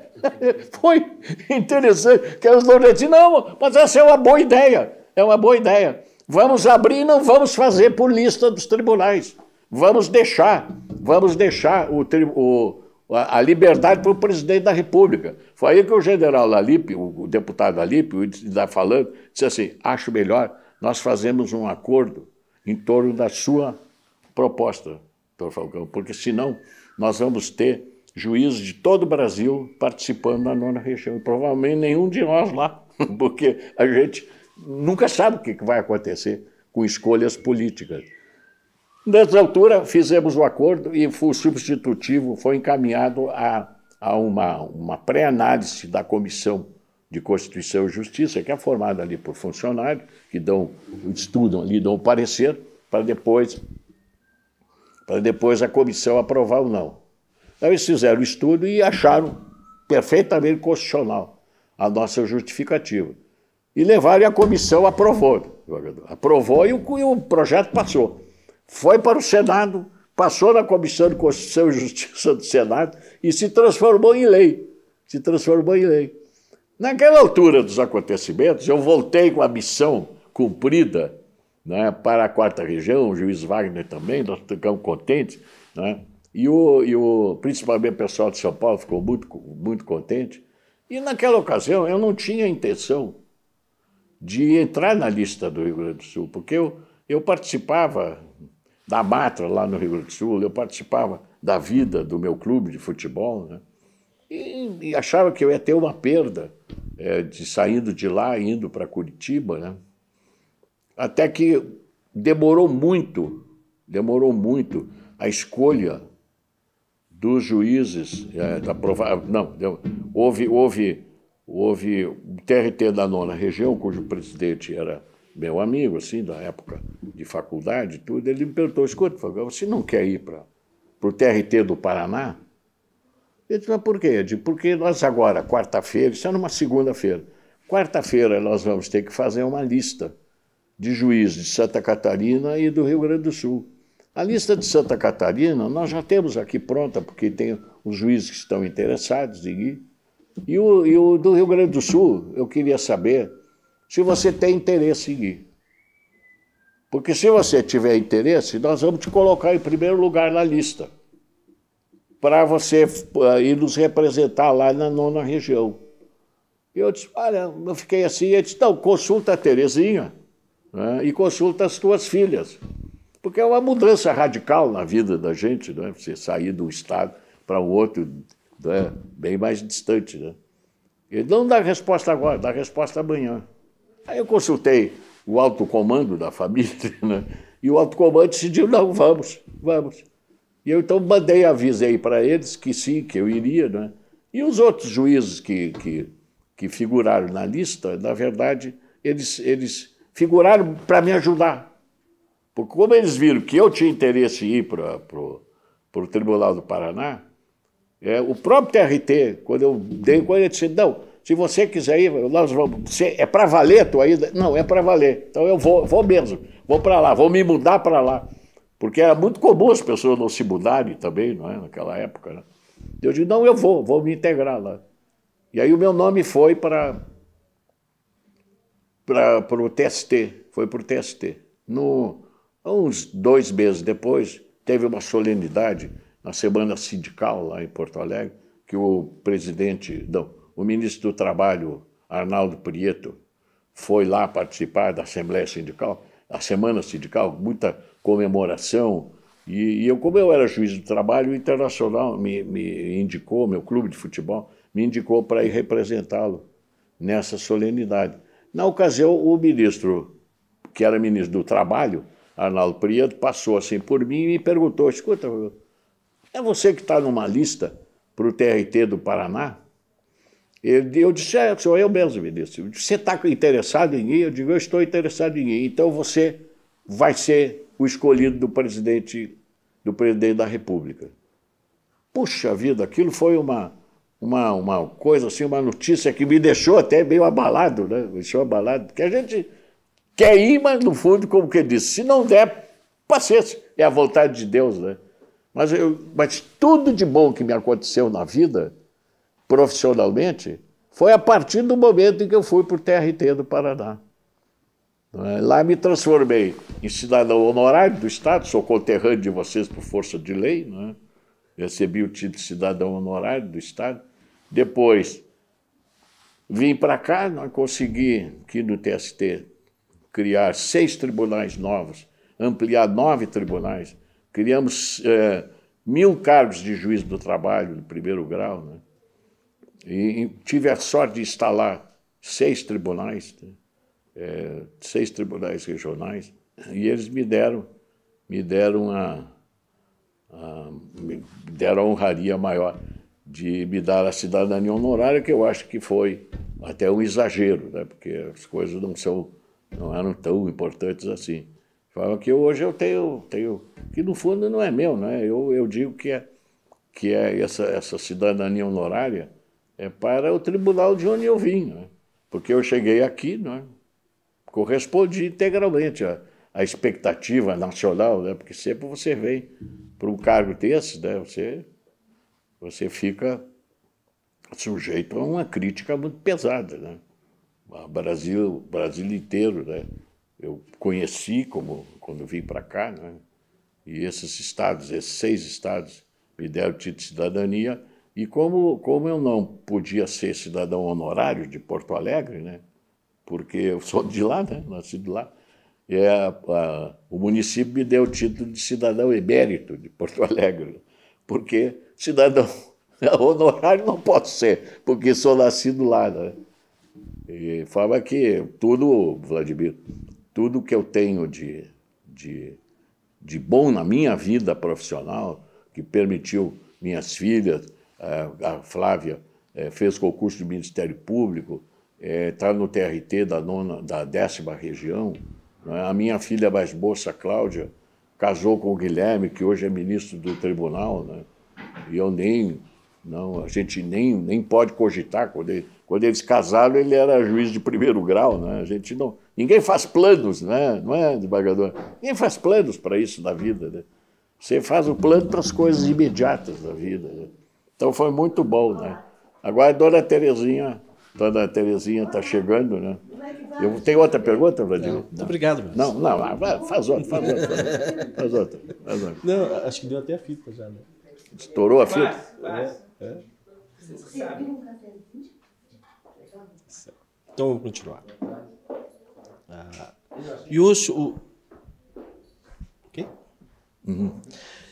Foi interessante que os nordestinos, não, mas essa é uma boa ideia. É uma boa ideia. Vamos abrir e não vamos fazer por lista dos tribunais. Vamos deixar, vamos deixar o, o a liberdade para o presidente da República. Foi aí que o general Alipe, o deputado Alipe, está falando, disse assim: acho melhor nós fazermos um acordo em torno da sua proposta, doutor Falcão, porque senão nós vamos ter juízes de todo o Brasil participando da nona região. E provavelmente nenhum de nós lá, *laughs* porque a gente nunca sabe o que vai acontecer com escolhas políticas. Nessa altura, fizemos o um acordo e o substitutivo foi encaminhado a, a uma, uma pré-análise da Comissão de Constituição e Justiça, que é formada ali por funcionários, que dão, estudam ali, dão o parecer, para depois, para depois a comissão aprovar ou não. Então eles fizeram o estudo e acharam perfeitamente constitucional a nossa justificativa. E levaram e a comissão aprovou. Aprovou e o, e o projeto passou foi para o Senado, passou na Comissão de Constituição e Justiça do Senado e se transformou em lei. Se transformou em lei. Naquela altura dos acontecimentos, eu voltei com a missão cumprida né, para a quarta região, o juiz Wagner também, nós ficamos contentes, né, e, o, e o, principalmente o pessoal de São Paulo ficou muito, muito contente. E naquela ocasião eu não tinha intenção de entrar na lista do Rio Grande do Sul, porque eu, eu participava da Matra, lá no Rio Grande do Sul, eu participava da vida do meu clube de futebol, né? e, e achava que eu ia ter uma perda é, de saindo de lá e indo para Curitiba, né? até que demorou muito, demorou muito a escolha dos juízes é, da prova. não, houve houve houve o TRT da nona região, cujo presidente era meu amigo, assim, da época de faculdade tudo, ele me perguntou, escuta, você não quer ir para o TRT do Paraná? Eu disse, mas por quê? disse, porque nós agora, quarta-feira, isso é numa segunda-feira, quarta-feira nós vamos ter que fazer uma lista de juízes de Santa Catarina e do Rio Grande do Sul. A lista de Santa Catarina nós já temos aqui pronta, porque tem os juízes que estão interessados em ir. E o, e o do Rio Grande do Sul, eu queria saber se você tem interesse em ir. Porque se você tiver interesse, nós vamos te colocar em primeiro lugar na lista, para você eh, ir nos representar lá na nona região. E eu disse, olha, eu fiquei assim, ele disse, não, consulta a Terezinha né, e consulta as tuas filhas. Porque é uma mudança radical na vida da gente, né? Você sair de um estado para o outro, né? bem mais distante, né? Ele não dá resposta agora, dá resposta amanhã. Aí eu consultei o alto comando da família, *laughs* né? e o alto comando decidiu: não, vamos, vamos. E eu então mandei, aí para eles que sim, que eu iria. Né? E os outros juízes que, que, que figuraram na lista, na verdade, eles, eles figuraram para me ajudar. Porque, como eles viram que eu tinha interesse em ir para o Tribunal do Paraná, é, o próprio TRT, quando eu dei, quando ele disse: não se você quiser ir, nós vamos, é para valer a tua ida? Não, é para valer. Então eu vou, vou mesmo, vou para lá, vou me mudar para lá. Porque era muito comum as pessoas não se mudarem também, não é? Naquela época, né? Eu digo, não, eu vou, vou me integrar lá. E aí o meu nome foi para para o TST, foi para o TST. No, uns dois meses depois, teve uma solenidade na semana sindical lá em Porto Alegre, que o presidente, não, o ministro do Trabalho, Arnaldo Prieto, foi lá participar da Assembleia Sindical, a Semana Sindical, muita comemoração. E, e eu, como eu era juiz do trabalho internacional, me, me indicou, meu clube de futebol, me indicou para ir representá-lo nessa solenidade. Na ocasião, o ministro, que era ministro do Trabalho, Arnaldo Prieto, passou assim por mim e me perguntou: escuta, é você que está numa lista para o TRT do Paraná? Ele, eu disse, é, sou eu mesmo, ministro. Eu disse, você está interessado em mim? Eu digo, eu estou interessado em mim. Então você vai ser o escolhido do presidente, do presidente da República. Puxa vida, aquilo foi uma, uma, uma coisa assim, uma notícia que me deixou até meio abalado, né? Me deixou abalado, porque a gente quer ir, mas no fundo, como que disse, se não der, paciência, é a vontade de Deus, né? Mas, eu, mas tudo de bom que me aconteceu na vida profissionalmente foi a partir do momento em que eu fui para o TRT do Paraná. É? Lá me transformei em cidadão honorário do Estado, sou conterrâneo de vocês por força de lei, né? recebi o título de cidadão honorário do Estado. Depois vim para cá, nós consegui aqui no TST criar seis tribunais novos, ampliar nove tribunais, criamos é, mil cargos de juiz do trabalho de primeiro grau. Né? E, tive a sorte de instalar seis tribunais, né? é, seis tribunais regionais, e eles me deram, me deram a, a me deram a honraria maior de me dar a cidadania honorária, que eu acho que foi até um exagero, né? porque as coisas não são, não eram tão importantes assim. Falaram que hoje eu tenho, tenho, que no fundo não é meu, né? Eu, eu digo que é, que é essa, essa cidadania honorária é, para o tribunal de onde eu vim, né? porque eu cheguei aqui, né? correspondi integralmente à, à expectativa nacional, né? porque sempre você vem para um cargo desse, né? você, você fica sujeito a uma crítica muito pesada. Né? Brasil, Brasil inteiro, né? eu conheci como quando vim para cá, né? e esses estados, esses seis estados me deram título de cidadania, e como, como eu não podia ser cidadão honorário de Porto Alegre, né, porque eu sou de lá, né, nascido lá, é, a, o município me deu o título de cidadão emérito de Porto *laughs* Alegre, porque cidadão *laughs* honorário não posso ser, porque sou nascido lá. Né? E fala que tudo, Vladimir, tudo que eu tenho de, de, de bom na minha vida profissional, que permitiu minhas filhas a Flávia eh, fez concurso do Ministério Público, está eh, no TRT da, nona, da décima região. É? A minha filha mais moça, Cláudia, casou com o Guilherme, que hoje é ministro do tribunal, né? e eu nem, não, a gente nem, nem pode cogitar, quando, ele, quando eles casaram ele era juiz de primeiro grau, né? a gente não, ninguém faz planos, né? não é, desembargador? Ninguém faz planos para isso na vida, né? você faz o plano para as coisas imediatas da vida, né? Então foi muito bom, né? Agora a dona Terezinha, dona Terezinha está chegando, né? Eu tenho outra pergunta, Vladimir? Não, não. Obrigado, mas... Não, não, ah, faz outra, faz outra. Faz outra, faz outra. Não, acho que deu até a fita já, né? Estourou a fita? É, é. Então vamos continuar. Ah, e o, o. Okay? Uhum.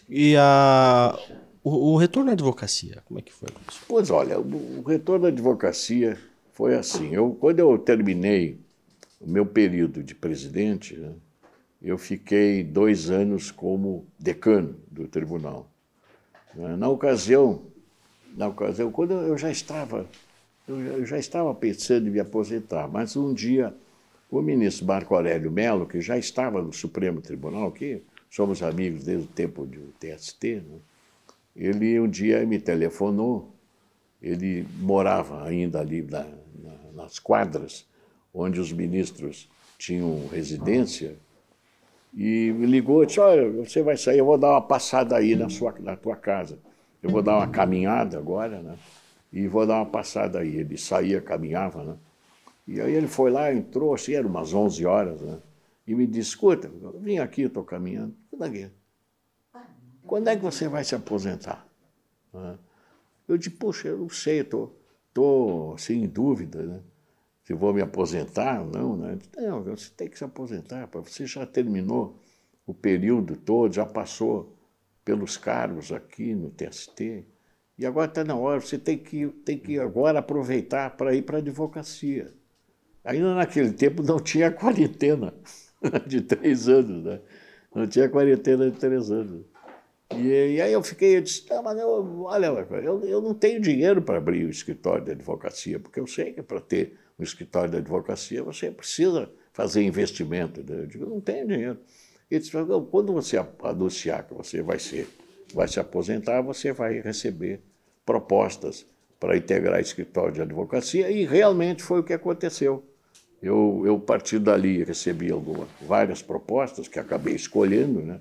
E a, o, o retorno à advocacia, como é que foi? Professor? Pois olha, o, o retorno à advocacia foi assim. Eu, quando eu terminei o meu período de presidente, né, eu fiquei dois anos como decano do tribunal. Né, na ocasião, na ocasião, quando eu já estava, eu já estava pensando em me aposentar, mas um dia o ministro Marco Aurélio Melo, que já estava no Supremo Tribunal, que somos amigos desde o tempo do TST, né, ele um dia me telefonou, ele morava ainda ali na, na, nas quadras onde os ministros tinham residência, e me ligou e disse, olha, você vai sair, eu vou dar uma passada aí na, sua, na tua casa. Eu vou dar uma caminhada agora, né? E vou dar uma passada aí. Ele saía, caminhava, né? E aí ele foi lá, entrou, assim, era umas 11 horas, né? E me disse, escuta, vim aqui, estou caminhando. Daqui quando é que você vai se aposentar? Né? Eu disse, poxa, eu não sei, estou tô, tô sem assim, dúvida, né? Se vou me aposentar ou não, né? Não, você tem que se aposentar, você já terminou o período todo, já passou pelos cargos aqui no TST, e agora está na hora, você tem que, tem que agora aproveitar para ir para a advocacia. Ainda naquele tempo não tinha quarentena *laughs* de três anos, né? Não tinha quarentena de três anos. E, e, aí eu fiquei, eu disse, tá, mas eu, olha, eu, eu não tenho dinheiro para abrir o escritório de advocacia, porque eu sei que para ter um escritório de advocacia você precisa fazer investimento. Né? Eu digo, não tenho dinheiro. Ele disse, quando você anunciar que você vai ser, vai se aposentar, você vai receber propostas para integrar escritório de advocacia e realmente foi o que aconteceu. Eu, eu parti dali recebi algumas, várias propostas que acabei escolhendo, né?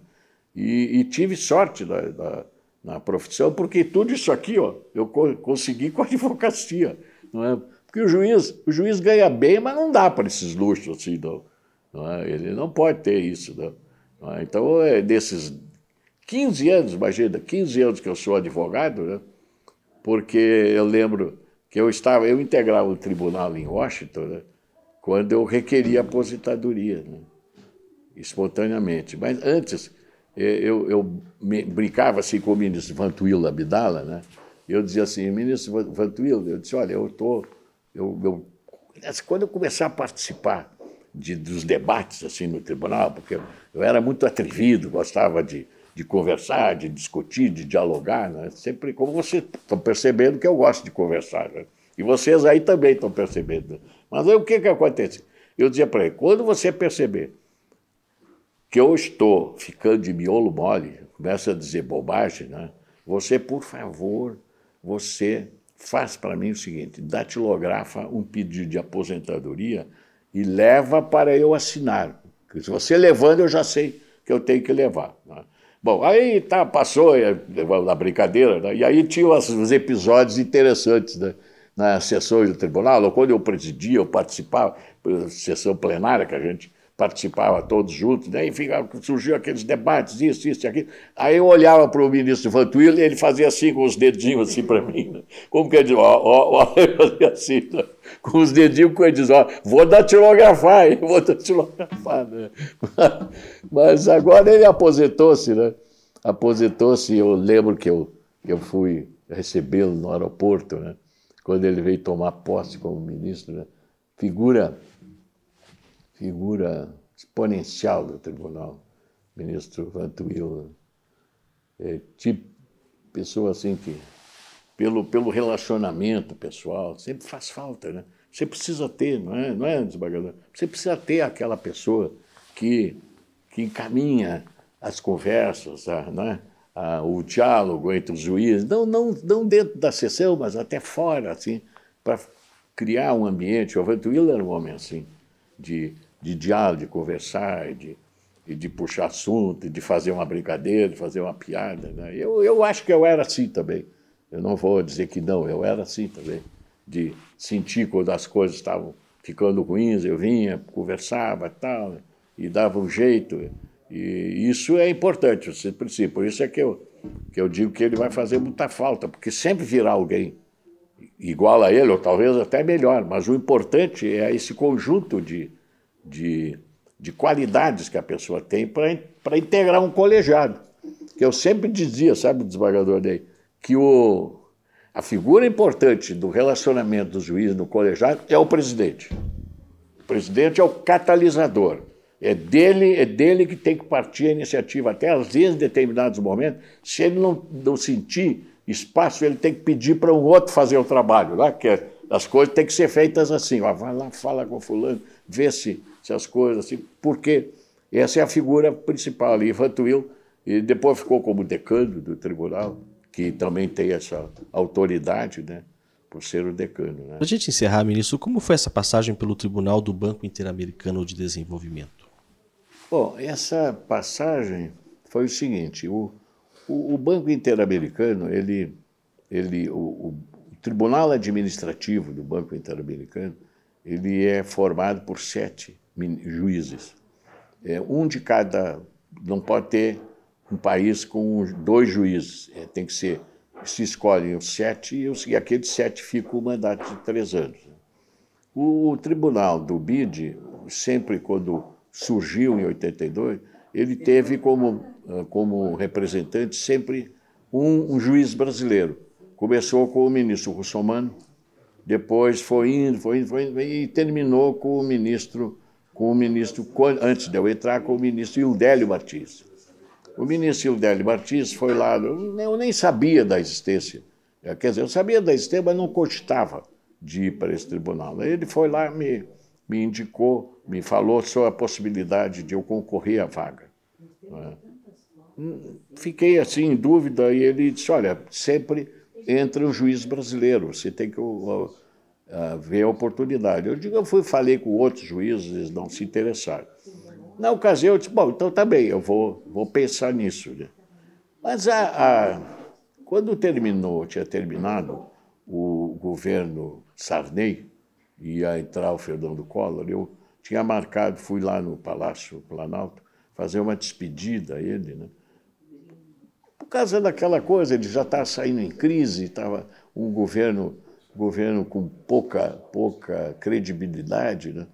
E, e tive sorte da, da, na profissão, porque tudo isso aqui ó, eu consegui com a *laughs* advocacia. Não é? Porque o juiz, o juiz ganha bem, mas não dá para esses luxos assim, não, não é? Ele não pode ter isso. Não, né? não é? Então, é desses 15 anos, imagina, 15 anos que eu sou advogado, né? porque eu lembro que eu estava, eu integrava o tribunal em Washington, né? quando eu requeria aposentadoria, né? espontaneamente. Mas antes, eu, eu brincava assim com o ministro Vantuil Abdala, né? Eu dizia assim, ministro Vantuil, eu disse, olha, eu estou... Eu, eu, assim, quando eu começar a participar de, dos debates assim no tribunal, porque eu, eu era muito atrevido, gostava de, de conversar, de discutir, de dialogar, né? sempre como vocês estão percebendo que eu gosto de conversar. Né? E vocês aí também estão percebendo. Mas aí o que, que acontece? Eu dizia para ele, quando você perceber que eu estou ficando de miolo mole, começa a dizer bobagem, né? Você, por favor, você faz para mim o seguinte, datilografa um pedido de aposentadoria e leva para eu assinar. Porque se você levando, eu já sei que eu tenho que levar. Né? Bom, aí tá, passou é, na brincadeira, né? e aí tinha os episódios interessantes né? nas sessões do tribunal, quando eu presidia, eu participava, sessão plenária que a gente participava todos juntos, né? enfim, surgiu aqueles debates, isso, isso e aquilo. Aí eu olhava para o ministro Vantuil e ele fazia assim com os dedinhos assim para mim. Né? Como que ele dizia? Ó, ó, ó, *laughs* eu fazia assim, né? com os dedinhos, que ele dizia, ó, vou datilografar, hein? vou datilografar. Né? *laughs* Mas agora ele aposentou-se, né? Aposentou-se, eu lembro que eu, eu fui recebê-lo no aeroporto, né? Quando ele veio tomar posse como ministro, né? Figura figura exponencial do tribunal, ministro Vantuil. É, tipo, pessoa assim que, pelo, pelo relacionamento pessoal, sempre faz falta, né? Você precisa ter, não é, não é desembargador? Você precisa ter aquela pessoa que, que encaminha as conversas, a, não é? a, o diálogo entre os juízes, não, não, não dentro da sessão, mas até fora, assim, para criar um ambiente. O Vantuil era um homem assim, de de diálogo, de conversar, de, de puxar assunto, de fazer uma brincadeira, de fazer uma piada. Né? Eu, eu acho que eu era assim também. Eu não vou dizer que não, eu era assim também. De sentir quando as coisas estavam ficando ruins, eu vinha, conversava e tal, e dava um jeito. E isso é importante, Você precisa. Por isso é que eu, que eu digo que ele vai fazer muita falta, porque sempre virá alguém igual a ele, ou talvez até melhor, mas o importante é esse conjunto de, de, de qualidades que a pessoa tem para integrar um colegiado. Que eu sempre dizia, sabe, desembargador Ney, que o, a figura importante do relacionamento do juiz no colegiado é o presidente. O presidente é o catalisador. É dele, é dele que tem que partir a iniciativa, até às vezes, em determinados momentos, se ele não, não sentir espaço, ele tem que pedir para um outro fazer o trabalho, né? que é, as coisas têm que ser feitas assim, ó, vai lá, fala com fulano, ver se, se as coisas, assim, porque essa é a figura principal ali, Vantuil, e depois ficou como decano do tribunal, que também tem essa autoridade, né? por ser o decano. Né? Para a gente encerrar, ministro, como foi essa passagem pelo Tribunal do Banco Interamericano de Desenvolvimento? Bom, essa passagem foi o seguinte: o, o, o Banco Interamericano, ele, ele, o, o, Tribunal Administrativo do Banco Interamericano, ele é formado por sete juízes. É, um de cada. Não pode ter um país com dois juízes. É, tem que ser. Se escolhem os sete e, os, e aqueles sete ficam o mandato de três anos. O, o tribunal do BID, sempre quando surgiu em 82, ele teve como, ah, como representante sempre um, um juiz brasileiro. Começou com o ministro Russomano, depois foi indo, foi indo, foi indo, e terminou com o ministro, com o ministro, antes de eu entrar, com o ministro Hildélio Martins. O ministro Hildélio Martins foi lá, eu nem sabia da existência. Eh, quer dizer, eu sabia da existência, mas não cogitava de ir para esse tribunal. Ele foi lá, me, me indicou, me falou sobre a possibilidade de eu concorrer à vaga. É? Hum, fiquei assim em dúvida e ele disse: Olha, sempre entra um juiz brasileiro, você tem que ah, ver a oportunidade. Eu digo, eu fui, falei com outros juízes, eles não se interessaram. Na ocasião, eu disse, bom, então tá bem, eu vou, vou pensar nisso. Né? Mas a, a, quando terminou, tinha terminado o governo Sarney, ia entrar o Fernando Collor, eu tinha marcado, fui lá no Palácio Planalto fazer uma despedida a ele, né? Por causa daquela coisa, ele já estava saindo em crise, estava um governo governo com pouca, pouca credibilidade, né?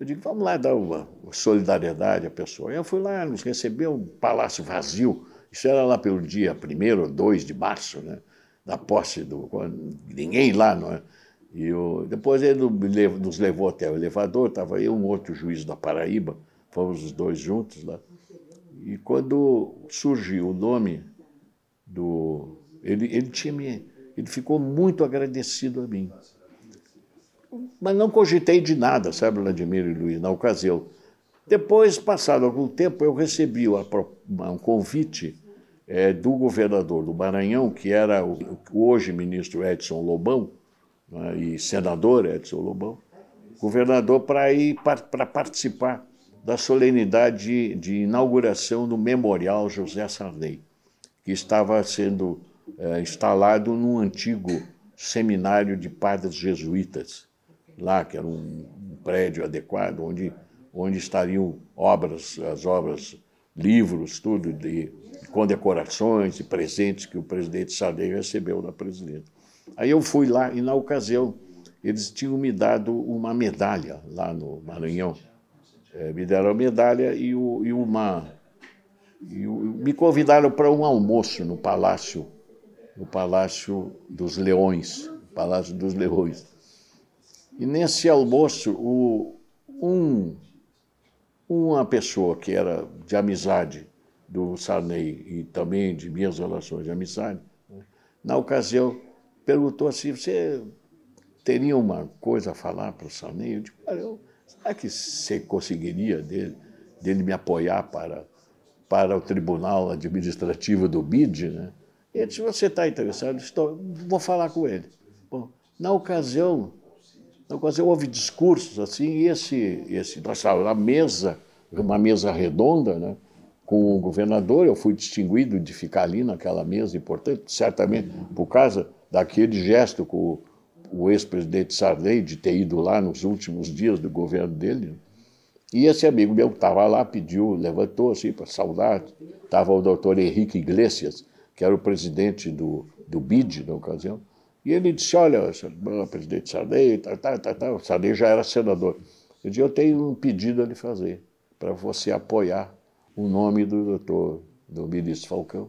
Eu digo, vamos lá dar uma solidariedade à pessoa. Eu fui lá, nos recebeu um palácio vazio. Isso era lá pelo dia 1 ou 2 de março, né? Da posse do. Ninguém lá, não é? E eu, depois ele nos levou até o elevador, estava eu um outro juiz da Paraíba, fomos os dois juntos lá. E quando surgiu o nome do. Ele, ele tinha me ele ficou muito agradecido a mim. Mas não cogitei de nada, sabe, Vladimir e Luiz, na ocasião. Depois, passado algum tempo, eu recebi um convite é, do governador do Maranhão, que era o, hoje ministro Edson Lobão, né, e senador Edson Lobão, governador, para ir para participar da solenidade de inauguração do Memorial José Sarney, que estava sendo é, instalado num antigo seminário de padres jesuítas, lá, que era um, um prédio adequado, onde, onde estariam obras, as obras, livros, tudo, de, condecorações e presentes que o presidente Sarney recebeu da presidente. Aí eu fui lá e, na ocasião, eles tinham me dado uma medalha lá no Maranhão. É, me deram a medalha e, o, e uma. E o, me convidaram para um almoço no Palácio no Palácio dos Leões, Palácio dos Leões. E nesse almoço, o, um, uma pessoa que era de amizade do Sarney e também de minhas relações de amizade, né, na ocasião perguntou assim, você teria uma coisa a falar para o Sarney? Eu disse, ah, eu, será que você conseguiria dele, dele me apoiar para, para o Tribunal Administrativo do BID, né? Ele disse, você está interessado? Estou, vou falar com ele. Bom, na ocasião, na ocasião houve discursos assim, e esse, esse nós estávamos na mesa, uma mesa redonda, né? com o governador, eu fui distinguido de ficar ali naquela mesa importante, certamente por causa daquele gesto com o, o ex-presidente Sarney de ter ido lá nos últimos dias do governo dele. Né. E esse amigo meu que estava lá pediu, levantou assim para saudar, estava o doutor Henrique Iglesias, que era o presidente do, do BID na ocasião, e ele disse: Olha, ah, presidente Sarney, tá, tá, tá, tá. o Sarney já era senador. Eu disse: Eu tenho um pedido a lhe fazer, para você apoiar o nome do doutor, do ministro Falcão,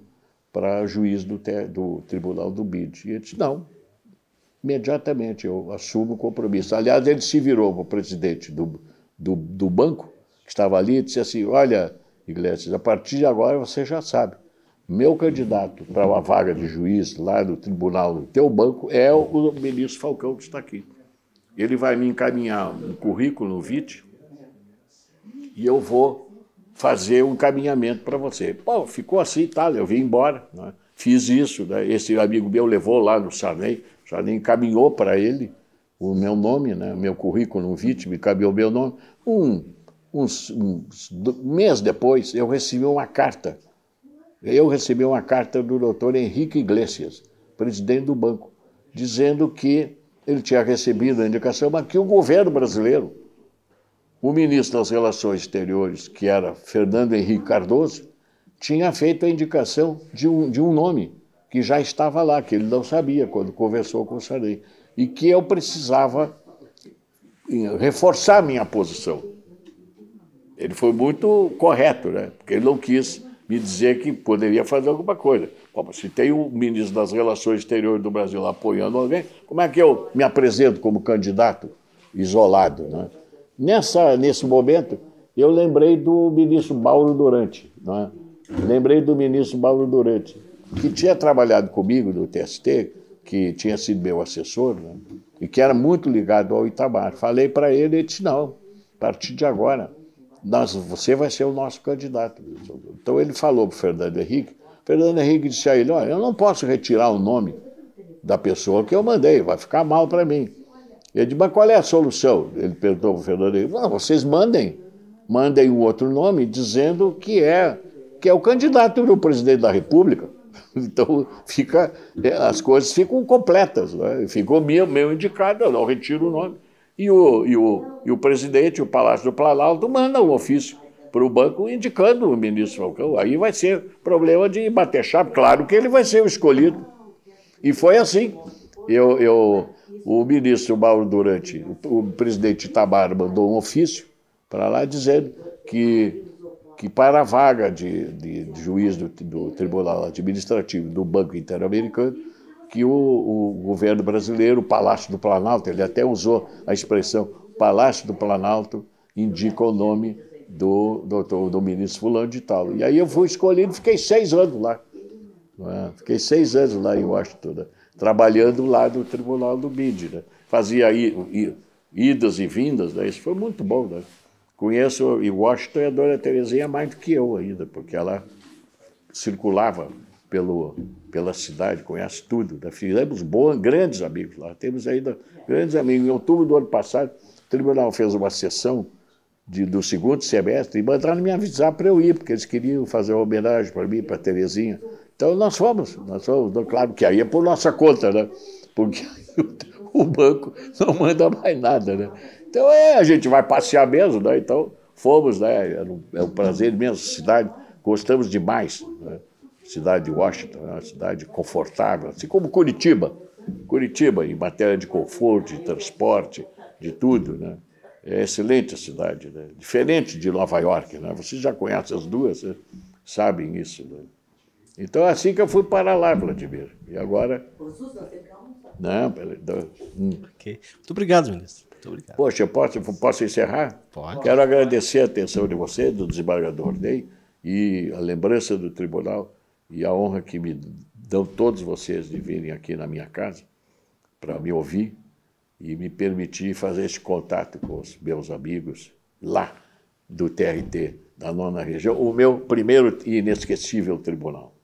para juiz do, do tribunal do BID. E ele disse: Não, imediatamente eu assumo o compromisso. Aliás, ele se virou para o presidente do, do, do banco, que estava ali, e disse assim: Olha, Iglesias, a partir de agora você já sabe meu candidato para uma vaga de juiz lá no tribunal, do teu banco, é o ministro Falcão que está aqui. Ele vai me encaminhar um currículo no VIT e eu vou fazer um encaminhamento para você. Bom, ficou assim, tal tá, Eu vim embora, né? fiz isso. Né? Esse amigo meu levou lá no Sanei, Sanei encaminhou para ele o meu nome, né? meu currículo no VIT, me o meu nome. Um, uns, um mês depois, eu recebi uma carta eu recebi uma carta do doutor Henrique Iglesias, presidente do banco, dizendo que ele tinha recebido a indicação, mas que o governo brasileiro, o ministro das Relações Exteriores, que era Fernando Henrique Cardoso, tinha feito a indicação de um, de um nome que já estava lá, que ele não sabia quando conversou com o Sarney, e que eu precisava reforçar minha posição. Ele foi muito correto, né? porque ele não quis me dizer que poderia fazer alguma coisa. se tem um ministro das Relações Exteriores do Brasil apoiando alguém, como é que eu me apresento como candidato isolado? Né? Nessa, nesse momento, eu lembrei do ministro Mauro Durante. Né? Lembrei do ministro Mauro Durante, que tinha trabalhado comigo no TST, que tinha sido meu assessor, né? e que era muito ligado ao Itamar. Falei para ele, ele disse, não, a partir de agora nós, você vai ser o nosso candidato. Então ele falou para o Fernando Henrique, Fernando Henrique disse a ele, olha, eu não posso retirar o nome da pessoa que eu mandei, vai ficar mal para mim. Ele disse, mas qual é a solução? Ele perguntou para o Fernando Henrique, não ah, vocês mandem, mandem um outro nome dizendo que é, que é o candidato do presidente da república. *laughs* Então fica, eh, as coisas ficam completas. Né? Ficou meu, meu indicado, eu não retiro o nome. E o, e o, e o presidente, o Palácio do Planalto, manda um ofício para o banco indicando o ministro Falcão. Aí vai ser problema de bater chave. Claro que ele vai ser o escolhido. E foi assim. Eu, eu, o ministro Mauro Durante, o, o presidente Itamar mandou um ofício para lá dizendo que, que para a vaga de, de, de juiz do, do Tribunal Administrativo do Banco Interamericano que o, o governo brasileiro, o Palácio do Planalto, ele até usou a expressão Palácio do Planalto, indica o nome do, do ministro fulano de tal. E aí eu fui escolhido, fiquei seis anos lá. É? Fiquei seis anos lá em Washington, né? trabalhando lá no Tribunal do BID. Né? Fazia idas e vindas, né? isso foi muito bom. Né? Conheço, e Washington e a Dona Terezinha é mais do que eu ainda, porque ela circulava pelo, pela cidade, conhece tudo. Né? Fizemos boa, grandes amigos lá, temos ainda grandes amigos. Em outubro do ano passado, o tribunal fez uma sessão de, do segundo semestre e mandaram me avisar para eu ir, porque eles queriam fazer uma homenagem para mim, para a Terezinha. Então nós fomos, nós fomos, claro que aí é por nossa conta, né? Porque *laughs* o banco não manda mais nada, né? Então é, a gente vai passear mesmo, né? Então fomos, né? É um, prazer imenso, cidade, gostamos demais. Né? cidade de Washington, é uma cidade confortável, assim como Curitiba. Curitiba, em matéria de conforto, de transporte, de tudo, né? É excelente a cidade, né? diferente de Nova York, né? Vocês já conhecem as duas, né? sabem isso, né? Então é assim que eu fui para lá, Vladimir. E agora. Não, né? então, peraí. Hum. Okay. Muito obrigado, ministro. Muito obrigado. Poxa, eu posso, posso encerrar? Pode. Quero agradecer a atenção de você, do desembargador Ney, e a lembrança do tribunal e a honra que me dão todos vocês de virem aqui na minha casa para me ouvir e me permitir fazer esse contato com os meus amigos lá do TRT, da nona região, o meu primeiro e inesquecível tribunal.